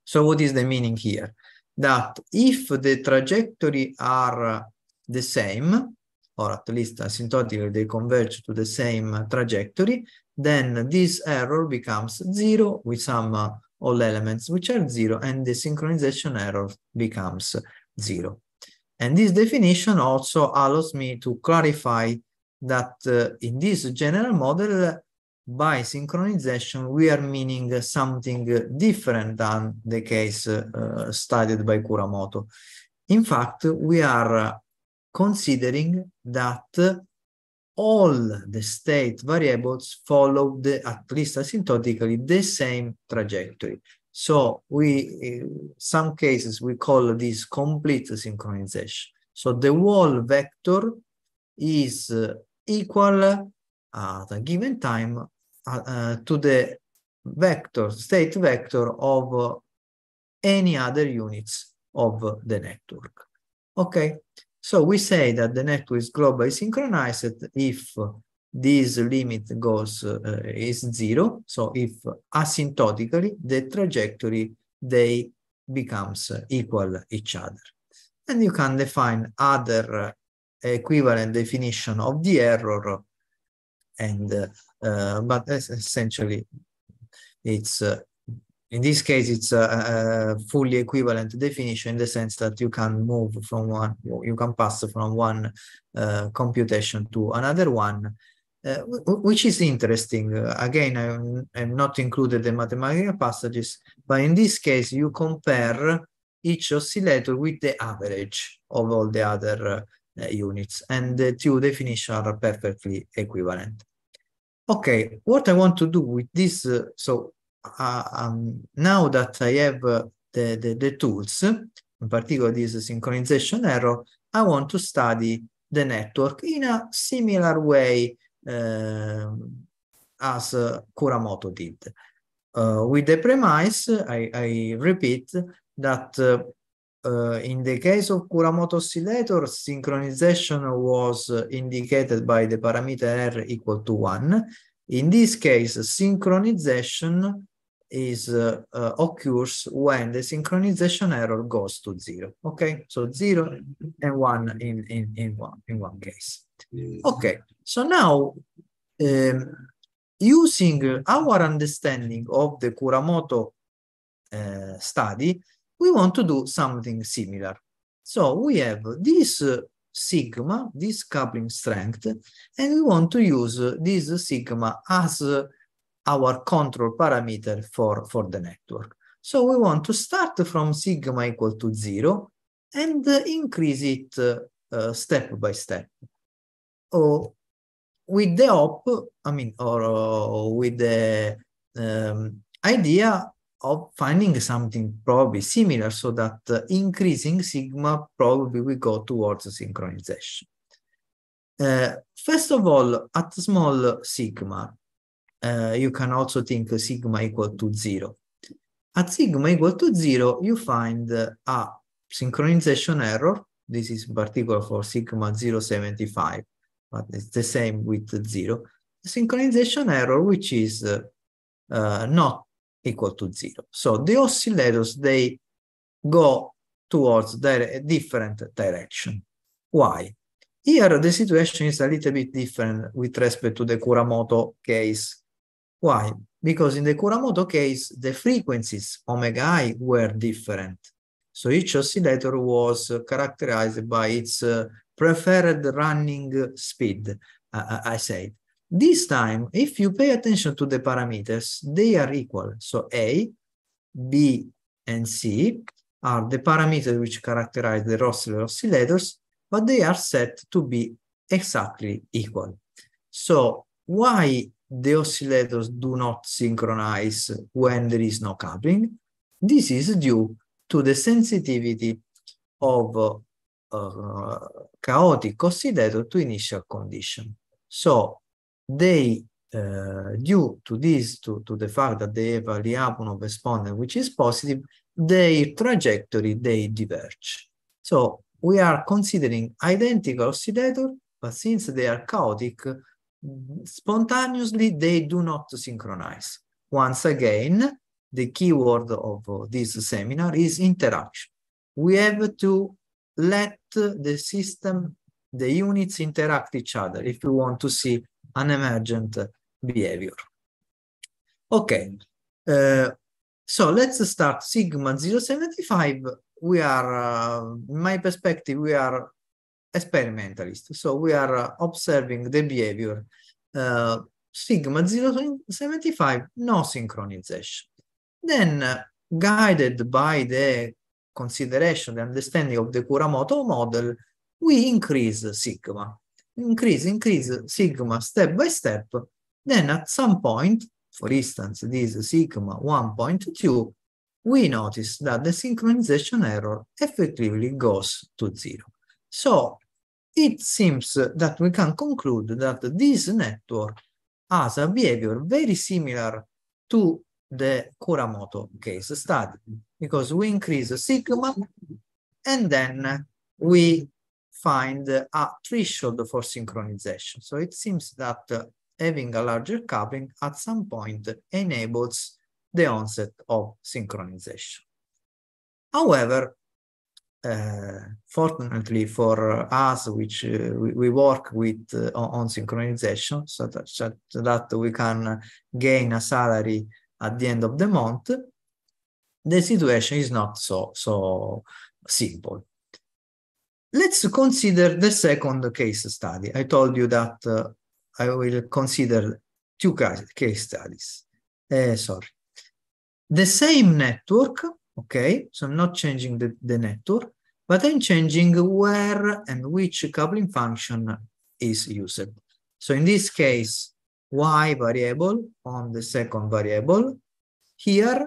So what is the meaning here? That if the trajectory are uh, the same, or at least asymptotically they converge to the same trajectory, then this error becomes zero with some uh, all elements which are zero, and the synchronization error becomes zero. And this definition also allows me to clarify that uh, in this general model, uh, by synchronization, we are meaning uh, something uh, different than the case uh, studied by Kuramoto. In fact, we are considering that all the state variables follow the, at least asymptotically the same trajectory. So we, some cases, we call this complete synchronization. So the wall vector is uh, equal at a given time uh, uh, to the vector, state vector of uh, any other units of the network. Okay, so we say that the network is globally synchronized if this limit goes uh, is zero. So if asymptotically the trajectory they becomes equal each other. And you can define other uh, equivalent definition of the error and uh, but essentially it's uh, in this case it's a, a, fully equivalent definition in the sense that you can move from one you can pass from one uh, computation to another one uh, which is interesting. Uh, again, I have not included the mathematical passages, but in this case, you compare each oscillator with the average of all the other uh, units, and the two definitions are perfectly equivalent. Okay, what I want to do with this, so uh, um, now that I have uh, the, the, the, tools, in particular this synchronization error, I want to study the network in a similar way Ehm, as Kuramoto did. Uh, with the premise, I, I repeat, that uh, in the case of Kuramoto oscillator, synchronization was indicated by the parameter r equal to 1. In this case, synchronization is uh, uh, occurs when the synchronization error goes to zero. Okay, so zero and one in in in one in one case. Okay, so now um, using our understanding of the Kuramoto uh, study, we want to do something similar. So we have this sigma, this coupling strength, and we want to use this sigma as our control parameter for, for the network. So we want to start from sigma equal to zero and uh, increase it uh, uh, step by step. Or with the op, I mean, or with the um, idea of finding something probably similar so that uh, increasing sigma probably we go towards synchronization. Uh, first of all, at small sigma, uh, you can also think sigma equal to zero. At sigma equal to zero, you find a synchronization error. This is particular for sigma 075, but it's the same with zero. synchronization error, which is uh, uh, not equal to zero. So the oscillators, they go towards their different direction. Why? Here, the situation is a little bit different with respect to the Kuramoto case why? Because in the Kuramoto case, the frequencies omega i were different. So each oscillator was characterized by its uh, preferred running speed, I said. This time, if you pay attention to the parameters, they are equal. So A, B, and C are the parameters which characterize the Rossler oscillators, but they are set to be exactly equal. So why the oscillators do not synchronize when there is no coupling. This is due to the sensitivity of uh, uh, chaotic oscillator to initial condition. So they, uh, due to this, to, to the fact that they have a Lyapunov exponent which is positive, their trajectory, they diverge. So we are considering identical oscillator, but since they are chaotic, spontaneously they do not synchronize. Once again, the keyword of this seminar is interaction. We have to let the system, the units interact each other if you want to see an emergent behavior. Okay, uh, so let's start Sigma 075. We are, uh, in my perspective, we are experimentalist. So we are uh, observing the behavior uh, sigma 0.75 no synchronization. Then uh, guided by the consideration, the understanding of the Kuramoto model, we increase sigma, increase, increase sigma step by step. Then at some point, for instance, this sigma 1.2, we notice that the synchronization error effectively goes to zero. So it seems that we can conclude that this network has a behavior very similar to the Kuramoto case study, because we increase sigma and then we find a threshold for synchronization. So it seems that having a larger coupling at some point enables the onset of synchronization. However, fortunately for us, which uh, we, we, work with uh, on synchronization, so that, so that we can gain a salary at the end of the month, the situation is not so so simple. Let's consider the second case study. I told you that uh, I will consider two case, case studies. Uh, sorry. The same network okay? So I'm not changing the, the network, but I'm changing where and which coupling function is used. So in this case, y variable on the second variable, here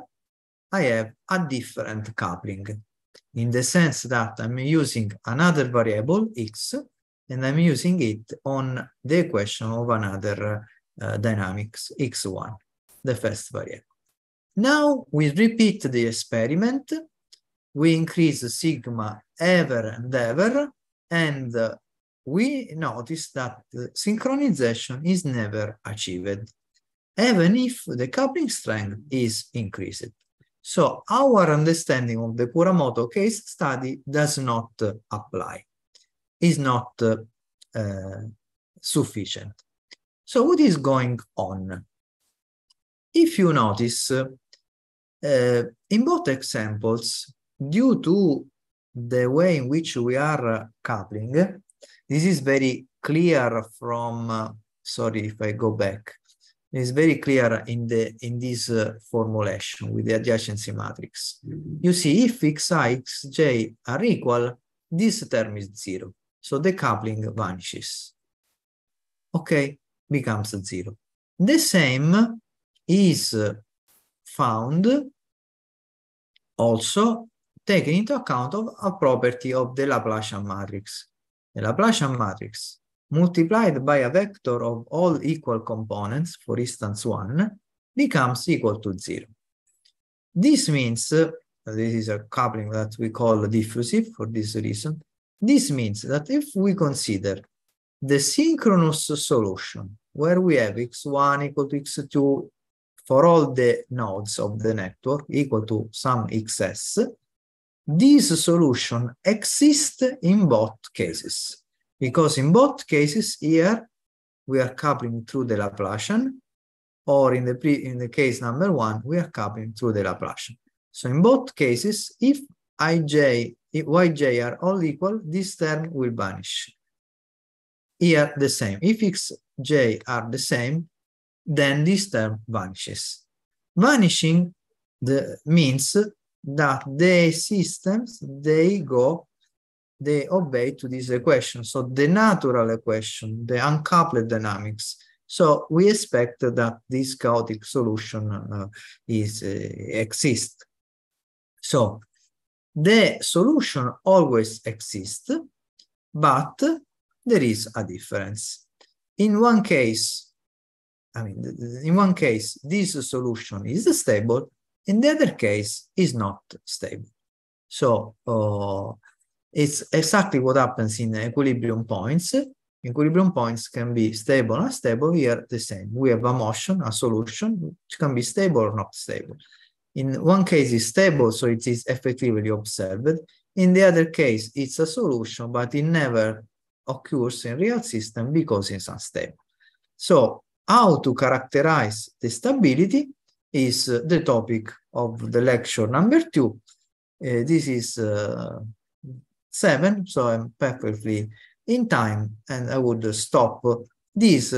I have a different coupling in the sense that I'm using another variable x and I'm using it on the equation of another uh, dynamics x1, the first variable. Now we repeat the experiment. We increase sigma ever and ever, and we notice that synchronization is never achieved, even if the coupling strength is increased. So our understanding of the Kuramoto case study does not apply, is not uh, sufficient. So what is going on? If you notice, uh, in both examples, due to the way in which we are uh, coupling, this is very clear from, uh, sorry if I go back, it's very clear in the in this uh, formulation with the adjacency matrix. You see, if x, i, x, j are equal, this term is zero. So the coupling vanishes. Okay, becomes zero. The same is uh, found also taken into account of a property of the Laplacian matrix. The Laplacian matrix multiplied by a vector of all equal components, for instance 1, becomes equal to 0. This means, uh, this is a coupling that we call diffusive for this reason, this means that if we consider the synchronous solution, where we have x1 equal to x2 for all the nodes of the network equal to some xs, this solution exists in both cases. Because in both cases here, we are coupling through the Laplacian, or in the, pre in the case number one, we are coupling through the Laplacian. So in both cases, if ij, if yj are all equal, this term will vanish. Here the same. If xj are the same, then this term vanishes. Vanishing the, means that the systems, they go, they obey to this equation. So the natural equation, the uncoupled dynamics. So we expect that this chaotic solution uh, is uh, exists. So the solution always exists, but there is a difference. In one case, I mean, in one case, this solution is stable, in the other case, is not stable. So uh, it's exactly what happens in equilibrium points. Equilibrium points can be stable and unstable. Here, the same. We have a motion, a solution, which can be stable or not stable. In one case, it's stable, so it is effectively observed. In the other case, it's a solution, but it never occurs in real system because it's unstable. So how to characterize the stability is uh, the topic of the lecture number two. Uh, this is uh, seven, so I'm perfectly in time and I would uh, stop uh, this.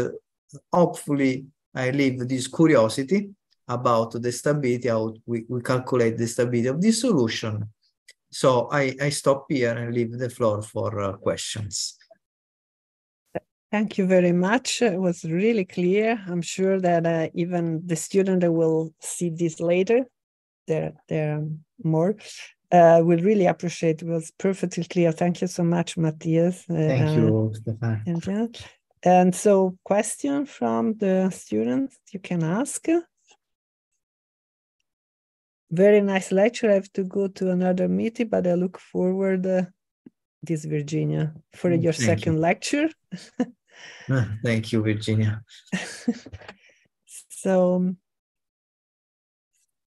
Hopefully, I leave this curiosity about the stability, how we, we calculate the stability of this solution. So I, I stop here and leave the floor for uh, questions. Thank you very much. It was really clear. I'm sure that uh, even the student that will see this later, there, there more, uh, will really appreciate. It was perfectly clear. Thank you so much, Matthias. Uh, Thank uh, you, Stefan. And, and so, question from the students you can ask. Very nice lecture. I have to go to another meeting, but I look forward uh, this, Virginia, for mm, your Thank second you. lecture. Ah, thank you, Virginia. so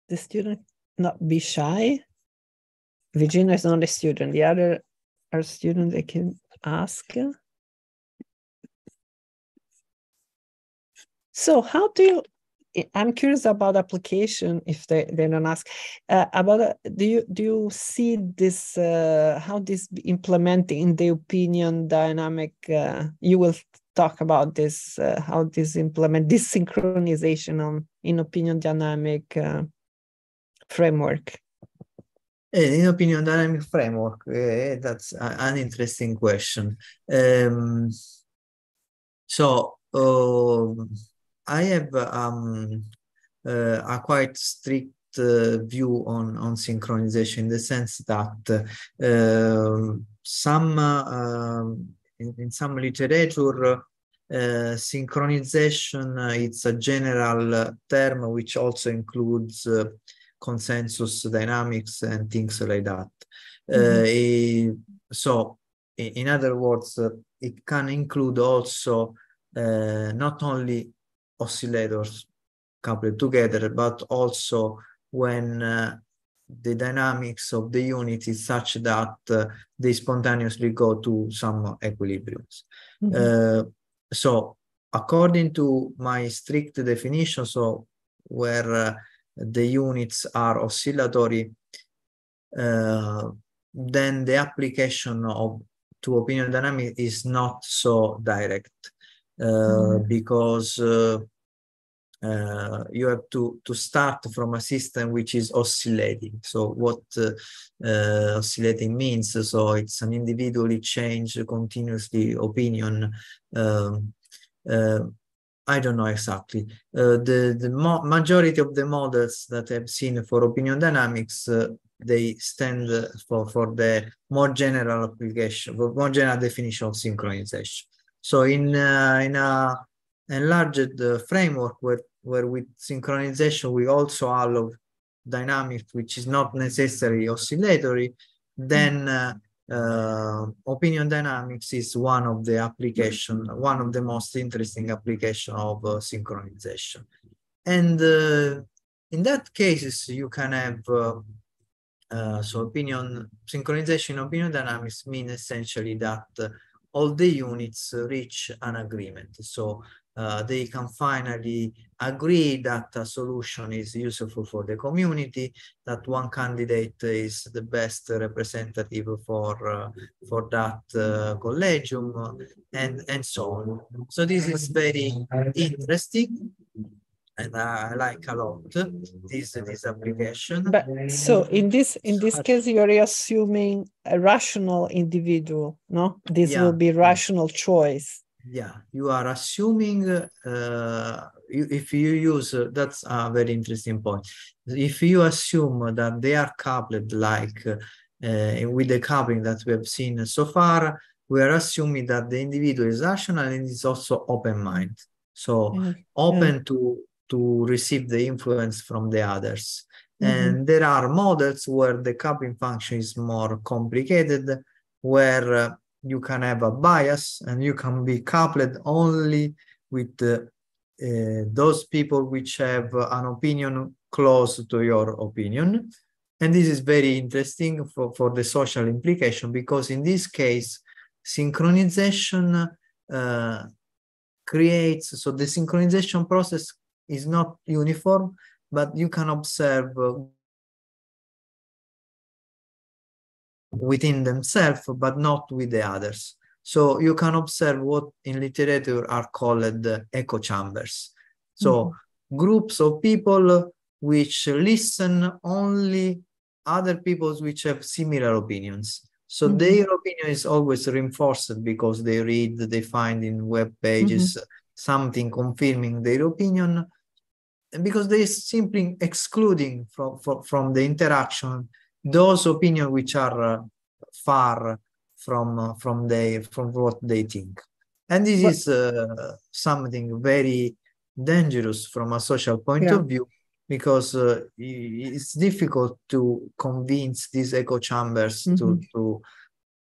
the student not be shy. Virginia is not a student. The other are students they can ask. So how do you I'm curious about application. If they, they don't ask uh, about, uh, do you do you see this uh, how this implementing in the opinion dynamic? Uh, you will talk about this uh, how this implement this synchronization on in opinion dynamic uh, framework. Eh, in opinion dynamic framework, eh, that's an interesting question. Um, so. Um, I have um, uh, a quite strict uh, view on, on synchronization in the sense that um, some uh, um, in, in, some literature uh, synchronization uh, it's a general uh, term which also includes consensus dynamics and things like that mm -hmm. so in other words it can include also not only oscillators coupled together, but also when uh, the dynamics of the unit is such that uh, they spontaneously go to some equilibriums. Mm -hmm. so according to my strict definition, so where uh, the units are oscillatory, uh, then the application of to opinion dynamic is not so direct. Mm. Uh, because uh, uh, you have to to start from a system which is oscillating. So what oscillating means? So it's an individually change continuously opinion. Um, I don't know exactly. Uh, the the majority of the models that I've seen for opinion dynamics, uh, they stand for, for the more general application, more general definition of synchronization. So in uh, in a enlarged uh, framework where where with synchronization we also allow dynamics which is not necessarily oscillatory, mm. then uh, uh, opinion dynamics is one of the application, one of the most interesting application of uh, synchronization. And uh, in that cases, you can have uh, so opinion synchronization, opinion dynamics mean essentially that all the units reach an agreement. So uh, they can finally agree that a solution is useful for the community, that one candidate is the best representative for uh, for that uh, collegium, and and so on. So this is very interesting and I like a lot this this application. But so in this in this case, you're assuming a rational individual, no? This yeah. will be rational choice. Yeah, you are assuming uh, you, if you use uh, that's a very interesting point. If you assume that they are coupled like uh, uh with the coupling that we have seen so far, we are assuming that the individual is rational and is also mm-hmm. open mind. So open yeah. to to receive the influence from the others. Mm-hmm. And there are models where the coupling function is more complicated, where uh, you can have a bias and you can be coupled only with uh, uh, those people which have an opinion close to your opinion. And this is very interesting for, for the social implication because in this case, synchronization uh, creates so the synchronization process is not uniform, but you can observe uh, within themselves, but not with the others. So you can observe what in literature are called echo chambers. So mm -hmm. groups of people which listen only other people which have similar opinions. So mm -hmm. their opinion is always reinforced because they read, they find in web pages mm -hmm. something confirming their opinion, because they're simply excluding from, from, from the interaction those opinions which are uh, far from uh, from they from what they think and this but, is uh, something very dangerous from a social point yeah. of view because uh, it's difficult to convince these echo chambers mm-hmm. to, to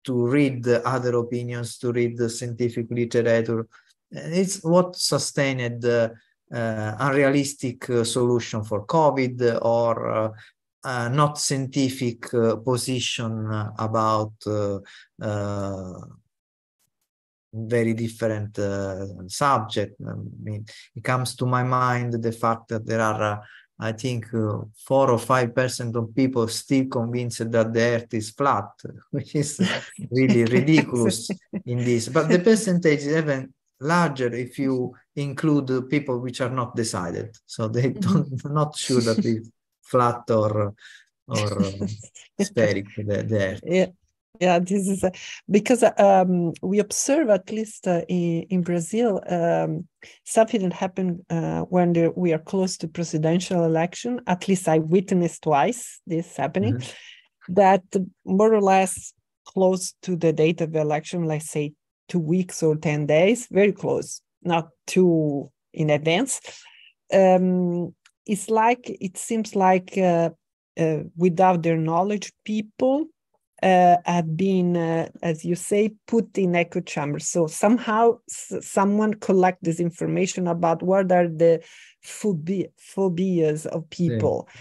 to read other opinions to read the scientific literature it's what sustained the uh, uh, unrealistic uh, solution for COVID or uh, not scientific position about very different uh, subject. I mean, it comes to my mind the fact that there are, uh, I think, uh, four or five percent of people still convinced that the Earth is flat, which is really ridiculous in this. But the percentage is even larger if you include people which are not decided. So they mm-hmm. don't not sure that it's flat or or um, spherical. Yeah. Yeah, this is a, because um, we observe, at least uh, in, in, Brazil, um, something that happened uh, when the, we are close to presidential election. At least I witnessed twice this happening, mm-hmm. that more or less close to the date of the election, let's say two weeks or 10 days, very close, not too in advance. Um, it's like, it seems like uh, uh, without their knowledge, people uh, have been, uh, as you say, put in echo chambers. So somehow someone collect this information about what are the phobias of people. Yeah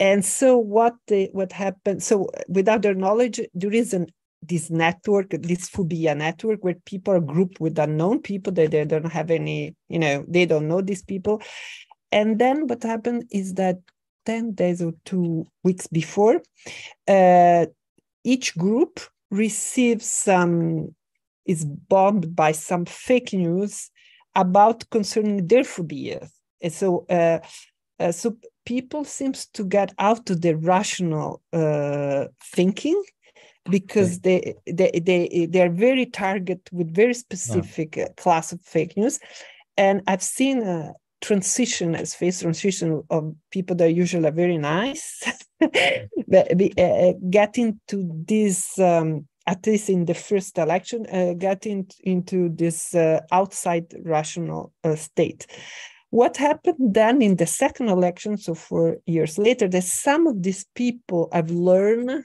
and so what what happened so without their knowledge there is an this network, this phobia network, where people are grouped with unknown people that they, don't have any, you know, they don't know these people. And then what happened is that 10 days or two weeks before, uh, each group receives some, is bombed by some fake news about concerning their phobias. And so, uh, uh, so people seems to get out of the rational uh, thinking because they they they they are very target with very specific uh, class of fake news, and I've seen a transition as face transition of people that usually are very nice, but uh, uh getting to this. Um, at least in the first election, uh, getting into this uh, outside rational uh, state. What happened then in the second election, so four years later, that some of these people have learned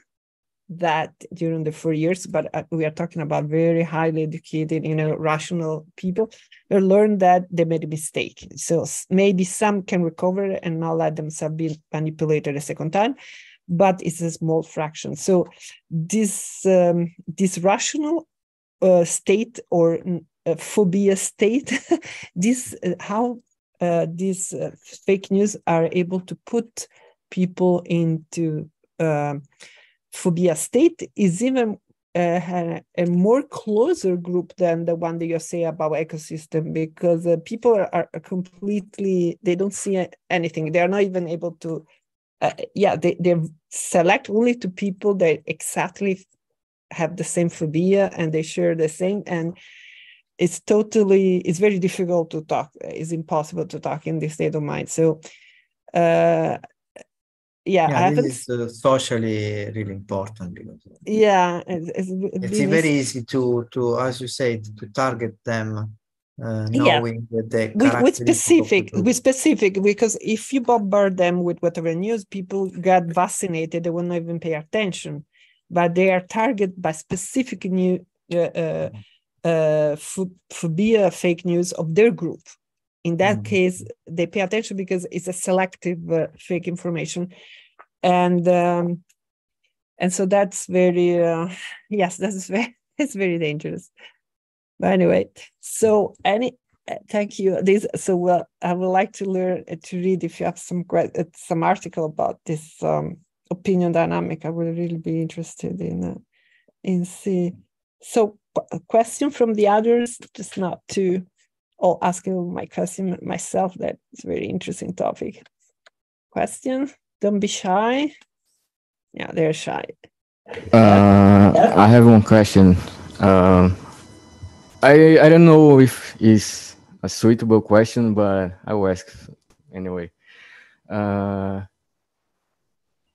that during the four years, but uh, we are talking about very highly educated, you know, rational people. They learn that they made a mistake. So maybe some can recover and not let themselves be manipulated a second time, but it's a small fraction. So this um, this rational uh, state or uh, phobia state, this uh, how uh, these uh, fake news are able to put people into um, phobia state is even uh, a more closer group than the one that you say about ecosystem because uh, people are, are, completely they don't see anything they are not even able to uh, yeah they, they select only to people that exactly have the same phobia and they share the same and it's totally it's very difficult to talk it's impossible to talk in this state of mind so uh, yeah, yeah I this is uh, socially really important because yeah it's, it's, it's very easy to to as you said to target them uh, knowing yeah. that with, with specific with specific because if you bombard them with whatever news people get vaccinated they will not even pay attention but they are targeted by specific new uh, uh, mm-hmm. uh phobia fake news of their group in that mm case they pay attention because it's a selective uh, fake information and um, and so that's very uh, yes that's very it's very dangerous but anyway so any uh, thank you this so well i would like to learn uh, to read if you have some great uh, some article about this um, opinion dynamic i would really be interested in uh, in see so a question from the others just not to I'll ask you my question myself that is very interesting topic. Question? Don't be shy. Yeah, they're shy. Uh, I have one question. Um, I I don't know if it's a suitable question, but I will ask anyway. Uh,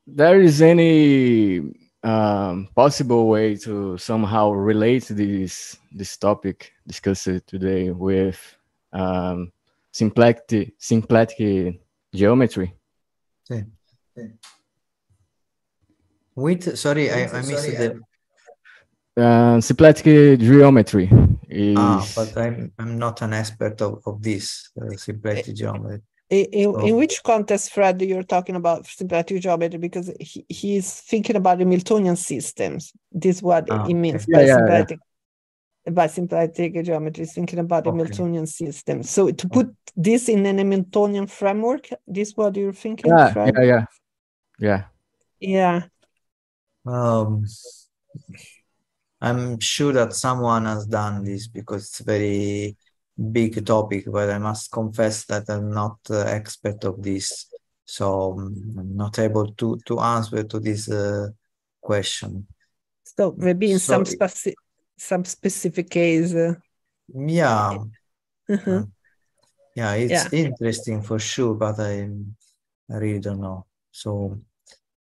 there is any um, possible way to somehow relate this this topic discussed today with um, geometry. Sí. sí. With, sorry, I, I missed it. the... Uh, geometry. Is... Ah, but I'm, I'm not an expert of, of this, uh, eh, geometry. Eh, in, in, which context, Fred, you're talking about simpléctic geometry? Because he, he's thinking about the Miltonian systems. This is what ah, it means yeah, by yeah, Yeah by simple geometry is thinking about the okay. Hamiltonian system. So to oh. put this in an Hamiltonian framework, this what you're thinking? Yeah, right? yeah, yeah, yeah. Yeah. Um, I'm sure that someone has done this because it's very big topic, but I must confess that I'm not uh, expert of this, so um, I'm not able to to answer to this uh, question. So maybe in so some specific some specific case. Uh, yeah. Mm-hmm. Uh, yeah, it's yeah. interesting for sure, but I, I really don't know. So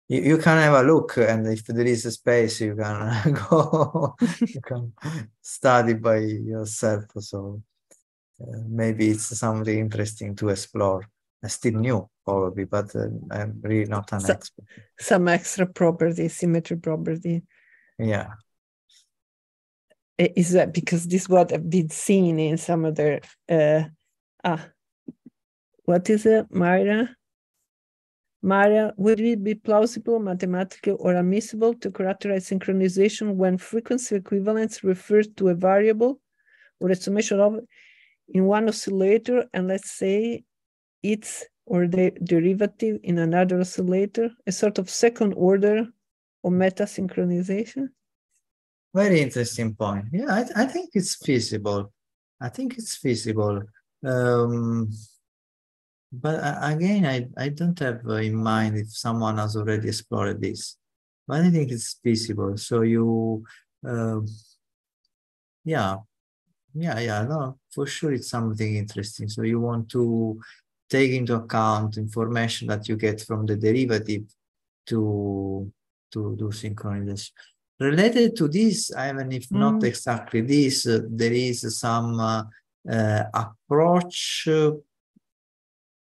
you, you can have a look, and if there is a space, you can go, you can study by yourself. So uh, maybe it's something interesting to explore. I uh, still new, probably, but uh, I'm really not an so, expert. Some extra property, symmetry property. Yeah. Eh, is that because this what I've been seen in some other uh, ah, what is it, Maria? Maria, would it be plausible, mathematical, or admissible to characterize synchronization when frequency equivalence refers to a variable or a summation of in one oscillator and let's say its or the derivative in another oscillator, a sort of second order or meta synchronization? very interesting point. Yeah, I, th- I think it's feasible. I think it's feasible. Um, but again, I, I don't have in mind if someone has already explored this. But I think it's feasible. So you, uh, yeah, yeah, yeah, no, for sure it's something interesting. So you want to take into account information that you get from the derivative to to do synchronization. Related to this, even if not mm. exactly this, uh, there is some uh, uh, approach. Uh,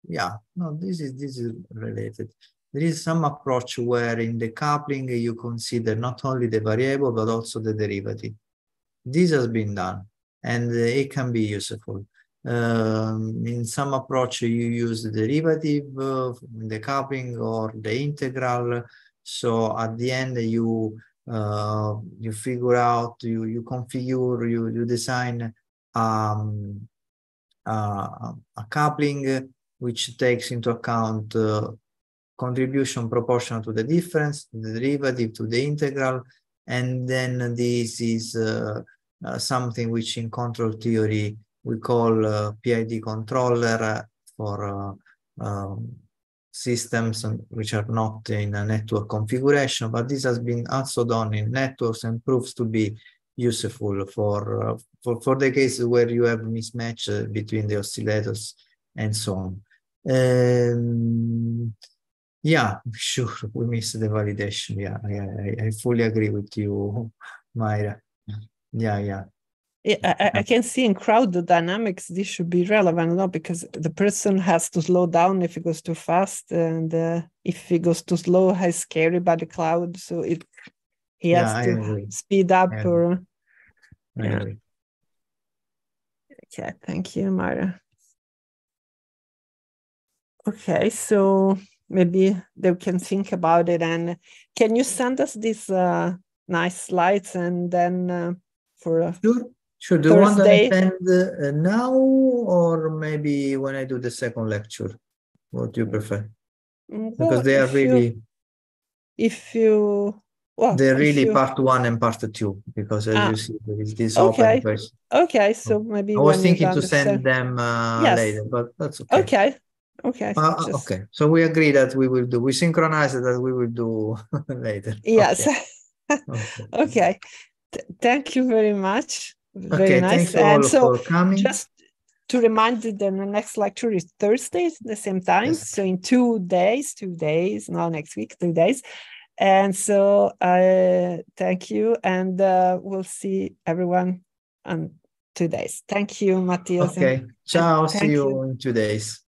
yeah, no, this is this is related. There is some approach where in the coupling you consider not only the variable but also the derivative. This has been done, and uh, it can be useful. Um, in some approach, you use the derivative, uh, in the coupling, or the integral. So at the end, you um, you figure out, you you configure, you you design um, uh, a coupling which takes into account uh, contribution proportional to the difference, the derivative to the integral, and then this is uh, uh, something which in control theory we call uh, PID controller for um, systems which are not in a network configuration, but this has been also done in networks and proves to be useful for, uh, for, for the case where you have mismatch uh, between the oscillators and so on. Um, yeah, sure, we missed the validation. Yeah, I, I, I fully agree with you, Myra. Yeah, yeah. I, I, can see in crowd the dynamics this should be relevant no because the person has to slow down if it goes too fast and uh, if it goes too slow he's scared by the cloud, so it he has to speed up I or yeah. okay thank you Mara okay so maybe they can think about it and can you send us these uh, nice slides and then uh, for sure should you want to attend now or maybe when I do the second lecture? What do you prefer? Well, because they are really. You, if you. Well, they're really you... part one and part two because as ah. you see, there is this okay. open question. Okay, so mm. maybe. I was thinking to send them uh, yes. later, but that's okay. Okay. Okay. Uh, just... Okay. So we agree that we will do. We synchronize that we will do later. Yes. Okay. okay. okay. Th- thank you very much. Very okay, nice. and so just to remind you, the next lecture is Thursday, at the same time. Yes. So in two days, two days, not next week, two days. And so uh, thank you, and uh, we'll see everyone on two days. Thank you, Matthias. Okay, ciao. see you, you in two days.